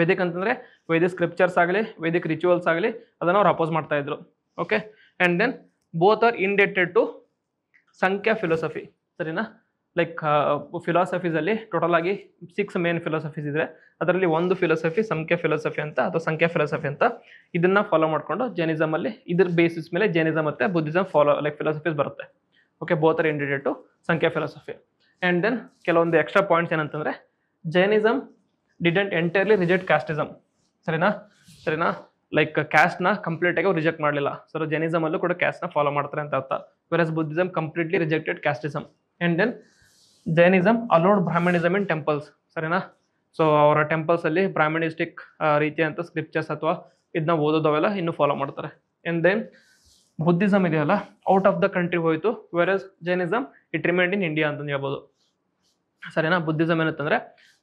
Vedic ಅಂತಂದರೆ ವೈದಿಕ್ ಸ್ಕ್ರಿಪ್ಚರ್ಸ್ ಆಗಲಿ ವೈದಿಕ್ ರಿಚುವಲ್ಸ್ ಆಗಲಿ ಅದನ್ನು ಅವ್ರು ಅಪೋಸ್ ಮಾಡ್ತಾ ಇದ್ರು okay and then both are indebted to Sankhya philosophy ಸರಿನಾ ಲೈಕ್ ಫಿಲಾಸಫೀಸಲ್ಲಿ ಟೋಟಲ್ ಆಗಿ ಸಿಕ್ಸ್ ಮೇನ್ ಫಿಲಾಸಫೀಸ್ ಇದ್ರೆ ಅದರಲ್ಲಿ ಒಂದು ಫಿಲಾಸಫಿ ಸಂಖ್ಯಾ ಫಿಲಾಸಫಿ ಅಂತ ಅಥವಾ ಸಂಖ್ಯಾ ಫಿಲಾಸಫಿ ಅಂತ ಇದನ್ನ ಫಾಲೋ ಮಾಡಿಕೊಂಡು ಜೈನಿಸಮ್ ಅಲ್ಲಿ ಇದ್ರ ಬೇಸಿಸ್ ಮೇಲೆ ಜೈನಿಸಮ್ ಮತ್ತೆ ಬುದ್ಧಿಸಮ್ ಫಾಲೋ ಲೈಕ್ ಫಿಲಾಸಫೀಸ್ ಬರುತ್ತೆ okay both are indebted to Sankhya philosophy and then ಕೆಲವೊಂದು ಎಕ್ಸ್ಟ್ರಾ ಪಾಯಿಂಟ್ಸ್ ಏನಂತಂದರೆ Jainism didn't entirely reject casteism ಸರಿನಾ ಸರಿನಾ ಲೈಕ್ ಕ್ಯಾಸ್ಟ್ನ ಕಂಪ್ಲೀಟಾಗಿ ಅವ್ರು ರಿಜೆಕ್ಟ್ ಮಾಡಲಿಲ್ಲ ಸರ್ ಅಲ್ಲೂ ಕೂಡ ಕ್ಯಾಸ್ಟ್ನ ಫಾಲೋ ಮಾಡ್ತಾರೆ ಅಂತ ಅರ್ಥ ವೆರ್ whereas Buddhism completely rejected casteism and then Jainism allowed Brahmanism in temples ಸರಿನಾ ಸೊ ಅವರ ಟೆಂಪಲ್ಸಲ್ಲಿ ಬ್ರಾಹ್ಮಣಿಸ್ಟಿಕ್ ರೀತಿಯಂಥ ಸ್ಕ್ರಿಪ್ಚರ್ಸ್ ಅಥವಾ ಇದನ್ನ ಓದೋದವೆಲ್ಲ ಇನ್ನೂ ಫಾಲೋ ಮಾಡ್ತಾರೆ ಆ್ಯಂಡ್ ದೆನ್ ಬುದ್ಧಿಸಮ್ ಇದೆಯಲ್ಲ ಔಟ್ ಆಫ್ ದ ಕಂಟ್ರಿ ಹೋಯಿತು versus Jainism it remind in India ಅಂತಂದು ಹೇಳ್ಬೋದು ಸರಿನಾ ಬುದ್ಧಿಸಮ್ ಏನಂತಂದ್ರೆ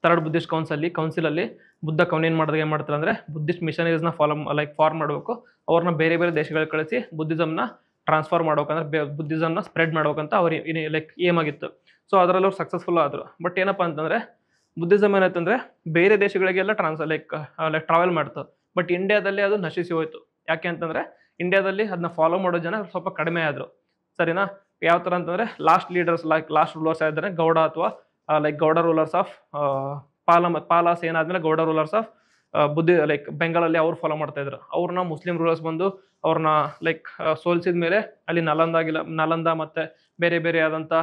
ಥರ್ಡ್ ಬುದ್ಧಿಸ್ಟ್ ಕೌನ್ಸಲ್ಲಿ ಕೌನ್ಸಿಲಲ್ಲಿ ಬುದ್ಧ ಕೌನ್ ಏನು ಮಾಡಿದಾಗ ಏನು ಮಾಡ್ತಾರೆ ಅಂದರೆ ಬುದ್ಧಿಸ್ಟ್ ಮಿಷನರೀಸ್ನ ಫಾಲೋ ಲೈಕ್ ಫಾರ್ಮ್ ಮಾಡಬೇಕು ಅವ್ರನ್ನ ಬೇರೆ ಬೇರೆ ದೇಶಗಳಿಗೆ ಕಳಿಸಿ ಬುದ್ಧಿಸಮ್ನ ಟ್ರಾನ್ಸ್ಫರ್ ಮಾಡ್ಬೇಕಂದ್ರೆ ಬುದ್ಧಿಸಮ್ನ ಸ್ಪ್ರೆಡ್ ಮಾಡ್ಬೇಕಂತ ಅವ್ರ ಲೈಕ್ ಏಮ್ ಆಗಿತ್ತು ಸೊ ಅದರಲ್ಲಿ ಅವ್ರು ಸಕ್ಸಸ್ಫುಲ್ ಆದರು ಬಟ್ ಏನಪ್ಪ ಅಂತಂದರೆ ಬುದ್ಧಿಸಮ್ ಏನಂತಂದರೆ ಬೇರೆ ದೇಶಗಳಿಗೆಲ್ಲ ಟ್ರಾನ್ಸ್ ಲೈಕ್ ಲೈಕ್ ಟ್ರಾವೆಲ್ ಮಾಡ್ತು ಬಟ್ ಇಂಡಿಯಾದಲ್ಲಿ ಅದು ನಶಿಸಿ ಹೋಯ್ತು ಯಾಕೆ ಅಂತಂದರೆ ಇಂಡಿಯಾದಲ್ಲಿ ಅದನ್ನ ಫಾಲೋ ಮಾಡೋ ಜನ ಸ್ವಲ್ಪ ಕಡಿಮೆ ಆದರು ಸರಿನಾ ಯಾವ ಥರ ಅಂತಂದರೆ last leaders like last rulers ಆಗಿದ್ದಾರೆ ಗೌಡ ಅಥವಾ like Gauda rulers of Pala Palas ಏನಾದ್ಮೇಲೆ ಗೌಡ ರೂಲರ್ಸ್ ಆಫ್ ಬುದ್ಧಿ ಲೈಕ್ ಬೆಂಗಾಲಲ್ಲಿ ಅವ್ರು ಫಾಲೋ ಮಾಡ್ತಾ ಇದ್ರು ಅವ್ರನ್ನ ಮುಸ್ಲಿಂ ರೂಲರ್ಸ್ ಬಂದು ಅವ್ರನ್ನ ಲೈಕ್ ಸೋಲ್ಸಿದ ಮೇಲೆ ಅಲ್ಲಿ ನಲಂದಾಗಿಲ್ಲ ನಲಂದ ಮತ್ತು ಬೇರೆ ಬೇರೆ ಆದಂಥ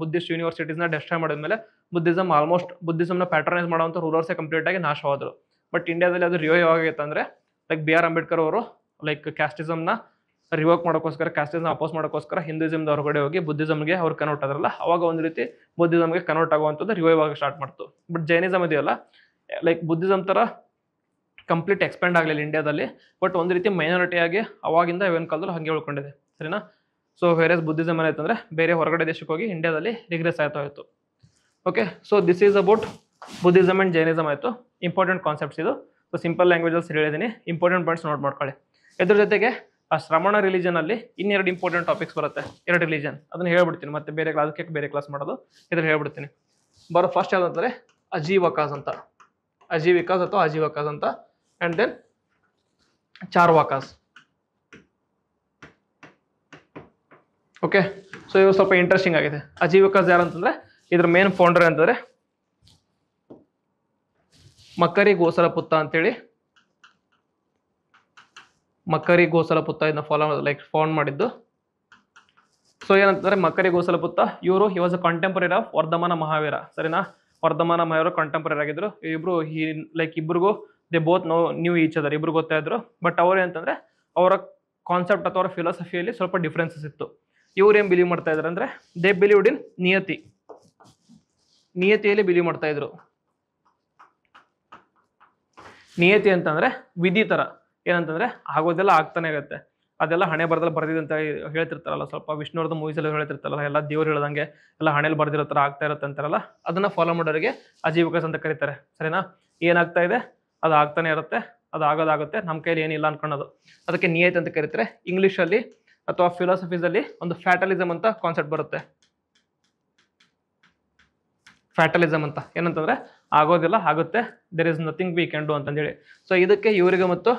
ಬುದ್ಧಿಸ್ಟ್ ಯೂನಿವರ್ಸಿಟೀಸ್ನ ಡೆಸ್ಟ್ರಾಯ್ ಮಾಡಿದ್ಮೇಲೆ ಬುದ್ಧಿಸಮ್ ಆಲ್ಮೋಸ್ಟ್ ಬುದ್ಧಿಸಮ್ನ ಪ್ಯಾಟರ್ನೈಸ್ ಮಾಡೋವಂಥ ರೂಲರ್ಸೇ ಕಂಪ್ಲೀಟಾಗಿ ನಾಶವಾದರು ಬಟ್ ಇಂಡಿಯಾದಲ್ಲಿ ಅದು ರಿಯೋ ಯಾವಾಗೈತೆ ಅಂದರೆ ಲೈಕ್ ಬಿ ಆರ್ ಅಂಬೇಡ್ಕರ್ ಅವರು ಲೈಕ್ ಕ್ಯಾಸ್ಟಿಸಮ್ನ ರಿವೋಕ್ ಮಾಡೋಕ್ಕೋಸ್ಕರ ಕಾಸ್ಟಿಸ್ನ ಅಪೋಸ್ ಮಾಡೋಕೋಸ್ಕರ ಹಿಂದೂಸಮ್ದ ಹೊರಗಡೆ ಹೋಗಿ ಬುದ್ಧಿಸಮ್ಗೆ ಅವ್ರು ಕನ್ವರ್ಟ್ ಆದ್ರಲ್ಲ ಅವಾಗ ಒಂದು ರೀತಿ ಬುದ್ಧಿಸಮ್ಗೆ ಕನ್ವರ್ಟ್ ಆಗುವಂಥದ್ದು ರಿವೈವ್ ಆಗಿ ಸ್ಟಾರ್ಟ್ ಮಾಡ್ತು ಬಟ್ ಜೈನಿಸಮ್ ಇದೆಯಲ್ಲ ಲೈಕ್ ಬುದ್ಧಿಸಮ್ ಥರ ಕಂಪ್ಲೀಟ್ ಎಕ್ಸ್ಪ್ಯಾಂಡ್ ಆಗಲಿಲ್ಲ ಇಂಡಿಯಾದಲ್ಲಿ ಬಟ್ ಒಂದು ರೀತಿ ಮೈನಾರಿಟಿಯಾಗಿ ಅವಾಗಿಂದ ಇವನ್ ಕಾಲದಲ್ಲಿ ಹಾಗೆ ಉಳ್ಕೊಂಡಿದೆ ಸರಿನಾ ಸೊ ವೇರಿಯಸ್ ಬುದ್ಧಿಸಮ್ ಏನಾಯ್ತಂದ್ರೆ ಬೇರೆ ಹೊರಗಡೆ ದೇಶಕ್ಕೆ ಹೋಗಿ ಇಂಡಿಯಾದಲ್ಲಿ ರಿಗ್ರೆಸ್ ಆಯ್ತಾ ಹೋಯಿತು okay so this is about Buddhism and Jainism ಆಯಿತು ಇಂಪಾರ್ಟೆಂಟ್ ಕಾನ್ಸೆಪ್ಟ್ಸ್ ಇದು ಸೊ ಸಿಂಪಲ್ ಲ್ಯಾಂಗ್ವೇಜಲ್ಲಿ ಹೇಳಿದ್ದೀನಿ ಇಂಪಾರ್ಟೆಂಟ್ ಪಾಯಿಂಟ್ಸ್ ನೋಟ್ ಮಾಡ್ಕೊಳ್ಳಿ ಇದ್ರ ಜೊತೆಗೆ ಆ ಶ್ರಮಣ ರಿಲಿಜನ್ ಅಲ್ಲಿ ಇನ್ನೆರಡು ಇಂಪಾರ್ಟೆಂಟ್ ಟಾಪಿಕ್ಸ್ ಬರುತ್ತೆ ಎರಡು ರಿಲಿಜನ್ ಅದನ್ನ ಹೇಳ್ಬಿಡ್ತೀನಿ ಮತ್ತೆ ಬೇರೆ ಕ್ಲಾಸ್ ಅದಕ್ಕೆ ಬೇರೆ ಕ್ಲಾಸ್ ಮಾಡೋದು ಇದನ್ನು ಹೇಳ್ಬಿಡ್ತೀನಿ ಬರೋ ಫಸ್ಟ್ ಯಾವ್ದಂತಾರೆ ಅಜೀವಕಾಸ್ ಅಂತ ಅಜೀವಿಕಾಸ್ ಅಥವಾ ಅಜೀವಕಾಸ್ ಅಂತ and then Charvakas okay so ಇವಾಗ ಸ್ವಲ್ಪ ಇಂಟ್ರೆಸ್ಟಿಂಗ್ ಆಗಿದೆ ಯಾರು ಯಾರಂತಂದ್ರೆ ಇದ್ರ ಮೇನ್ ಫೌಂಡರ್ ಅಂತಂದ್ರೆ ಮಕ್ಕರಿ ಗೋಸರ ಪುತ್ತ ಅಂತೇಳಿ ಮಕರಿ ಗೋಸಲ ಪುತ್ತ ಇದನ್ನ ಫಾಲೋ ಲೈಕ್ ಫೌಂಡ್ ಮಾಡಿದ್ದು ಸೊ ಏನಂತಂದ್ರೆ ಮಕರಿ ಗೋಸಲ ಪುತ್ತ ಇವರು he was a contemporary of Vardhamana Mahavira ಸರಿನಾ ವರ್ಧಮಾನ ಮಹಾವೀರ ಕಾಂಟೆಂಪರರಿ ಆಗಿದ್ರು ಇಬ್ರು ಲೈಕ್ ಇಬ್ರಿಗೂ they both know knew each other ಇಬ್ರು ಗೊತ್ತಾ ಇದ್ರು ಬಟ್ ಅವ್ರು ಏನಂತಂದ್ರೆ ಅವರ ಕಾನ್ಸೆಪ್ಟ್ ಅಥವಾ ಅವರ ಫಿಲಾಸಫಿಯಲ್ಲಿ ಸ್ವಲ್ಪ ಡಿಫ್ರೆನ್ಸಸ್ ಇತ್ತು ಇವ್ರು ಏನ್ ಬಿಲೀವ್ ಮಾಡ್ತಾ ಇದ್ರು ಅಂದ್ರೆ ದೇ ಬಿಲೀವ್ಡ್ ಇನ್ ನಿಯತಿ ನಿಯತಿಯಲ್ಲಿ ಬಿಲೀವ್ ಮಾಡ್ತಾ ಇದ್ರು ನಿಯತಿ ಅಂತಂದ್ರೆ ವಿಧಿ ತರ ಏನಂತಂದ್ರೆ ಆಗೋದೆಲ್ಲ ಆಗ್ತಾನೆ ಇರುತ್ತೆ ಅದೆಲ್ಲ ಹಣೆ ಬರದಲ್ಲಿ ಅಂತ ಹೇಳ್ತಿರ್ತಾರಲ್ಲ ಸ್ವಲ್ಪ ವಿಷ್ಣುವರ್ಧನ್ ಮೂವೀಸಲ್ಲಿ ಹೇಳ್ತಿರ್ತಾರಲ್ಲ ಎಲ್ಲ ದೇವ್ರು ಹೇಳ್ದಂಗೆ ಎಲ್ಲ ಹಣೆಯಲ್ಲಿ ಬರ್ದಿರೋ ಥರ ಆಗ್ತಾ ಇರುತ್ತೆ ಅಂತಾರಲ್ಲ ಅದನ್ನ ಫಾಲೋ ಮಾಡೋರಿಗೆ ಅಜೀವಿಕಸ್ ಅಂತ ಕರೀತಾರೆ ಸರಿನಾ ಏನಾಗ್ತಾ ಇದೆ ಅದು ಆಗ್ತಾನೆ ಇರುತ್ತೆ ಅದು ಆಗೋದಾಗುತ್ತೆ ನಮ್ಮ ಕೈಯಲ್ಲಿ ಏನಿಲ್ಲ ಅನ್ಕೊಳ್ಳೋದು ಅದಕ್ಕೆ ನಿಯತ್ ಅಂತ ಕರೀತಾರೆ ಇಂಗ್ಲೀಷಲ್ಲಿ ಅಥವಾ ಫಿಲಾಸಫೀಸಲ್ಲಿ ಒಂದು ಫ್ಯಾಟಲಿಸಮ್ ಅಂತ ಕಾನ್ಸೆಪ್ಟ್ ಬರುತ್ತೆ ಫ್ಯಾಟಲಿಸಮ್ ಅಂತ ಏನಂತಂದ್ರೆ ಆಗೋದಿಲ್ಲ ಆಗುತ್ತೆ there is nothing we can do ಅಂತಂದೇಳಿ ಸೊ ಇದಕ್ಕೆ ಇವರಿಗೆ ಮತ್ತು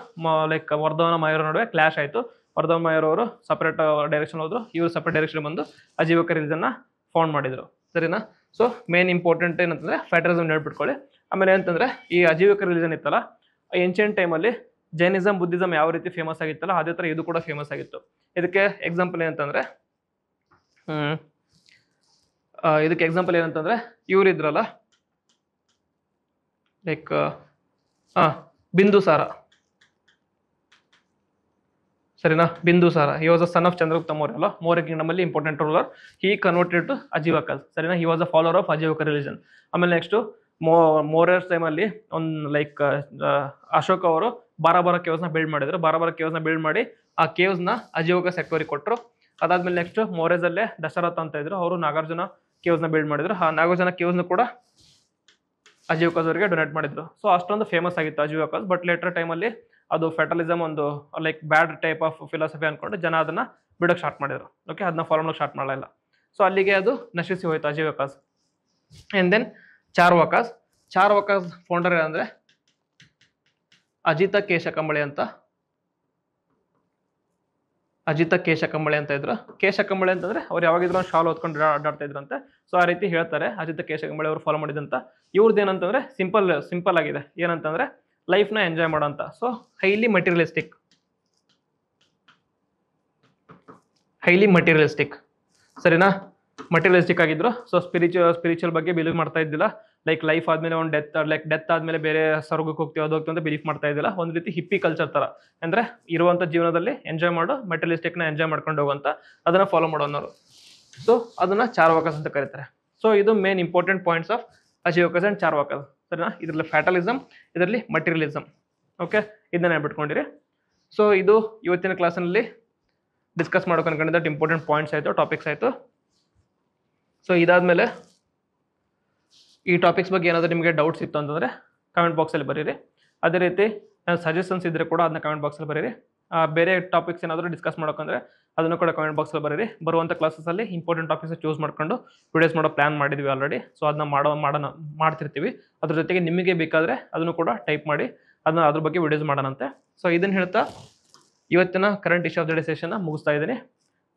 ಲೈಕ್ ವರ್ಧವನ ಮಾಯೂರ ನಡುವೆ ಕ್ಲಾಶ್ ಆಯಿತು ವರ್ಧವನ ಮಾಯೂರ ಅವರು ಸಪ್ರೇಟ್ ಡೈರೆಕ್ಷನ್ uh, ಹೋದ್ರು ಇವರು ಸಪ್ರೇಟ್ ಡೈರೆಕ್ಷನ್ ಬಂದು ಅಜೀವಕ ರಿಲೀಸನ್ನ ಫೌಂಡ್ ಮಾಡಿದರು ಸರಿನಾ ಸೊ ಮೇನ್ ಇಂಪಾರ್ಟೆಂಟ್ ಏನಂತಂದರೆ ಫ್ಯಾಟಲಿಸಮ್ ಹೇಳ್ಬಿಟ್ಕೊಳ್ಳಿ ಆಮೇಲೆ ಏನಂತಂದರೆ ಈ ಅಜೀವಿಕ ರಿಲಿಜನ್ ಇತ್ತಲ್ಲ ಏನ್ಷಿಯಂಟ್ ಟೈಮಲ್ಲಿ ಜೈನಿಸಮ್ ಬುದ್ಧಿಸಮ್ ಯಾವ ರೀತಿ ಫೇಮಸ್ ಆಗಿತ್ತಲ್ಲ ಅದೇ ಥರ ಇದು ಕೂಡ ಫೇಮಸ್ ಆಗಿತ್ತು ಇದಕ್ಕೆ ಎಕ್ಸಾಂಪಲ್ ಏನಂತಂದರೆ ಇದಕ್ಕೆ ಎಕ್ಸಾಂಪಲ್ ಏನಂತಂದ್ರೆ ಇದ್ರಲ್ಲ ಲೈಕ್ ಬಿಂದು ಸಾರ ಸರಿನಾ Sara he was a son of Chandragupta Maurya ಅಲ್ಲ ಮೌರ್ಯ ಕಿಂಗ್ಡಮ್ ಅಲ್ಲಿ important ruler he converted to ಅಜೀವಕಲ್ ಸರಿನಾ he was a follower of Ajivaka religion ಆಮೇಲೆ ನೆಕ್ಸ್ಟ್ ಮೋ ಟೈಮ್ ಟೈಮಲ್ಲಿ ಒಂದು ಲೈಕ್ ಅಶೋಕ್ ಅವರು ಬಾರಾಬಾರ ಕೇವ್ಸ್ನ ಬಿಲ್ಡ್ ಮಾಡಿದ್ರು ಬಾರಾಬಾರ ಕೇವ್ಸ್ನ ಬಿಲ್ಡ್ ಮಾಡಿ ಆ ಕೇವ್ಸ್ನ ಅಜೀವಕ ಸೆಕ್ಟರಿ ಕೊಟ್ಟರು ಅದಾದ್ಮೇಲೆ ನೆಕ್ಸ್ಟ್ ಅಲ್ಲೇ ದಶರಥ ಅಂತ ಇದ್ರು ಅವರು ನಾಗಾರ್ಜುನ ನ ಬಿಲ್ಡ್ ಮಾಡಿದ್ರು ಆ ನಾಲ್ಕು ಜನ ಕೇವ್ಸ್ನ ಕೂಡ ಅಜೀವಕಾಸ್ ಅವರಿಗೆ ಡೊನೇಟ್ ಮಾಡಿದ್ರು ಸೊ ಅಷ್ಟೊಂದು ಫೇಮಸ್ ಆಗಿತ್ತು ಅಜೀವಕಾಸ್ ಬಟ್ ಲೇಟರ್ ಟೈಮಲ್ಲಿ ಅದು ಫೆಟಲಿಸಮ್ ಒಂದು like bad type of philosophy ಅನ್ಕೊಂಡು ಜನ ಅದನ್ನ ಬಿಡೋಕ್ಕೆ ಸ್ಟಾರ್ಟ್ ಮಾಡಿದ್ರು ಓಕೆ ಅದನ್ನ ಫಾಲೋ ಮಾಡೋಕೆ ಸ್ಟಾರ್ಟ್ ಮಾಡಲಿಲ್ಲ ಸೊ ಅಲ್ಲಿಗೆ ಅದು ನಶಿಸಿ ಹೋಯಿತು ಅಜೀವಕಾಸ್ ಆ್ಯಂಡ್ ದೆನ್ ಚಾರ್ ಚಾರ್ ವಕಾಸ್ ಫೌಂಡರ್ ಏನಂದ್ರೆ ಅಜಿತ ಕೇಶ ಕಂಬಳಿ ಅಂತ ಅಜಿತ ಕೇಶ ಕಂಬಳೆ ಅಂತ ಇದ್ರು ಕೇಶ ಕಂಬಳೆ ಅಂತಂದ್ರೆ ಅವ್ರು ಯಾವಾಗಿದ್ರು ಒಂದು ಶಾಲ್ ಹೊತ್ಕೊಂಡು ಅಡ್ಡಾಡ್ತಾ ಇದ್ರಂತೆ ಸೊ ಆ ರೀತಿ ಹೇಳ್ತಾರೆ ಅಜಿತ ಕೇಶ ಕಂಬಳೆ ಅವರು ಫಾಲೋ ಮಾಡಿದಂತ ಇವ್ರದ್ದು ಏನಂತಂದ್ರೆ ಸಿಂಪಲ್ ಸಿಂಪಲ್ ಆಗಿದೆ ಏನಂತಂದ್ರೆ ಲೈಫ್ ನ ಎಂಜಾಯ್ ಮಾಡೋಂತ so highly materialistic highly materialistic ಸರಿನಾ ಮಟೀರಿಯಲಿಸ್ಟಿಕ್ ಆಗಿದ್ರು ಸೊ ಸ್ಪಿರಿಚುವಲ್ ಸ್ಪಿರಿಚುವಲ್ ಬಗ್ಗೆ ಬಿಲೀವ್ ಮಾಡ್ತಾ ಇದ್ದಿಲ್ಲ ಲೈಕ್ ಲೈಫ್ ಆದ್ಮೇಲೆ ಒಂದು ಡೆತ್ ಲೈಕ್ ಡೆತ್ ಆದ್ಮೇಲೆ ಬೇರೆ ಸ್ವರ್ಗಕ್ಕೆ ಹೋಗ್ತೀವಿ ಅದು ಹೋಗ್ತೀವಿ ಅಂತ ಬಿಲೀಫ್ ಮಾಡ್ತಾ ಇದ್ದಿಲ್ಲ ಒಂದು ರೀತಿ ಹಿಪ್ಪಿ ಕಲ್ಚರ್ ತರ ಅಂದ್ರೆ ಇರುವಂತ ಜೀವನದಲ್ಲಿ ಎಂಜಾಯ್ ಮಾಡೋ ಮೆಟಲಿಸ್ಟಿಕ್ ನ ಎಂಜಾಯ್ ಮಾಡ್ಕೊಂಡು ಹೋಗುವಂತ ಅದನ್ನ ಫಾಲೋ ಮಾಡೋನವರು ಸೊ ಅದನ್ನ ಚಾರ್ವಾಕಸ್ ಅಂತ ಕರೀತಾರೆ ಸೊ ಇದು main important points of Ajivakas and Charvakas ಸರಿನಾ ಇದರಲ್ಲಿ ಫ್ಯಾಟಲಿಸಮ್ ಇದರಲ್ಲಿ ಮಟೀರಿಯಲಿಸಮ್ ಓಕೆ ಇದನ್ನ ಹೇಳ್ಬಿಟ್ಕೊಂಡಿರಿ ಸೊ ಇದು ಇವತ್ತಿನ ಕ್ಲಾಸ್ನಲ್ಲಿ ಡಿಸ್ಕಸ್ ಮಾಡೋಕೆ ಅನ್ಕೊಂಡಿದ್ದ ಇಂಪಾರ್ಟೆಂಟ್ ಪಾಯಿಂಟ್ಸ್ ಆಯಿತು ಟಾಪಿಕ್ಸ್ ಆಯಿತು ಸೊ ಇದಾದ್ಮೇಲೆ ಈ ಟಾಪಿಕ್ಸ್ ಬಗ್ಗೆ ಏನಾದರೂ ನಿಮಗೆ ಡೌಟ್ಸ್ ಇತ್ತು ಅಂತಂದರೆ ಕಮೆಂಟ್ ಬಾಕ್ಸಲ್ಲಿ ಬರೀರಿ ಅದೇ ರೀತಿ ಸಜೆಷನ್ಸ್ ಇದ್ದರೆ ಕೂಡ ಅದನ್ನ ಕಮೆಂಟ್ ಬಾಕ್ಸಲ್ಲಿ ಬರೀರಿ ಬೇರೆ ಟಾಪಿಕ್ಸ್ ಏನಾದರೂ ಡಿಸ್ಕಸ್ ಮಾಡೋಕ್ಕಂದ್ರೆ ಅದನ್ನು ಕೂಡ ಕಮೆಂಟ್ ಬಾಕ್ಸಲ್ಲಿ ಬರೀರಿ ಬರುವಂಥ ಕ್ಲಾಸಸಲ್ಲಿ ಇಂಪಾರ್ಟೆಂಟ್ ಟಾಪಿಕ್ಸ್ ಚೂಸ್ ಮಾಡ್ಕೊಂಡು ವೀಡಿಯೋಸ್ ಮಾಡೋ ಪ್ಲ್ಯಾನ್ ಮಾಡಿದ್ವಿ ಆಲ್ರೆಡಿ ಸೊ ಅದನ್ನ ಮಾಡೋ ಮಾಡೋಣ ಮಾಡ್ತಿರ್ತೀವಿ ಅದ್ರ ಜೊತೆಗೆ ನಿಮಗೆ ಬೇಕಾದರೆ ಅದನ್ನು ಕೂಡ ಟೈಪ್ ಮಾಡಿ ಅದನ್ನ ಅದ್ರ ಬಗ್ಗೆ ವೀಡಿಯೋಸ್ ಮಾಡೋಣಂತೆ ಸೊ ಇದನ್ನು ಹೇಳ್ತಾ ಇವತ್ತಿನ current issue of the day ಸೆಷನ್ನ ಮುಗಿಸ್ತಾ ಇದ್ದೀನಿ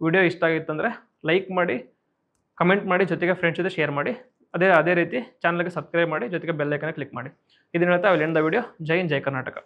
ವಿಡಿಯೋ ಇಷ್ಟ ಆಗಿತ್ತಂದರೆ ಲೈಕ್ ಮಾಡಿ ಕಮೆಂಟ್ ಮಾಡಿ ಜೊತೆಗೆ ಫ್ರೆಂಡ್ಸ್ ಜೊತೆ ಶೇರ್ ಮಾಡಿ ಅದೇ ಅದೇ ರೀತಿ ಚಾನಲ್ಗೆ ಸಬ್ಸ್ಕ್ರೈಬ್ ಮಾಡಿ ಜೊತೆಗೆ ಬೆಲ್ಲೈಕನ್ನ ಕ್ಲಿಕ್ ಮಾಡಿ ಇದನ್ನ ಹೇಳ್ತಾ ವಿಡಿಯೋ ಜೈ ಇನ್ ಜೈ ಕರ್ನಾಟಕ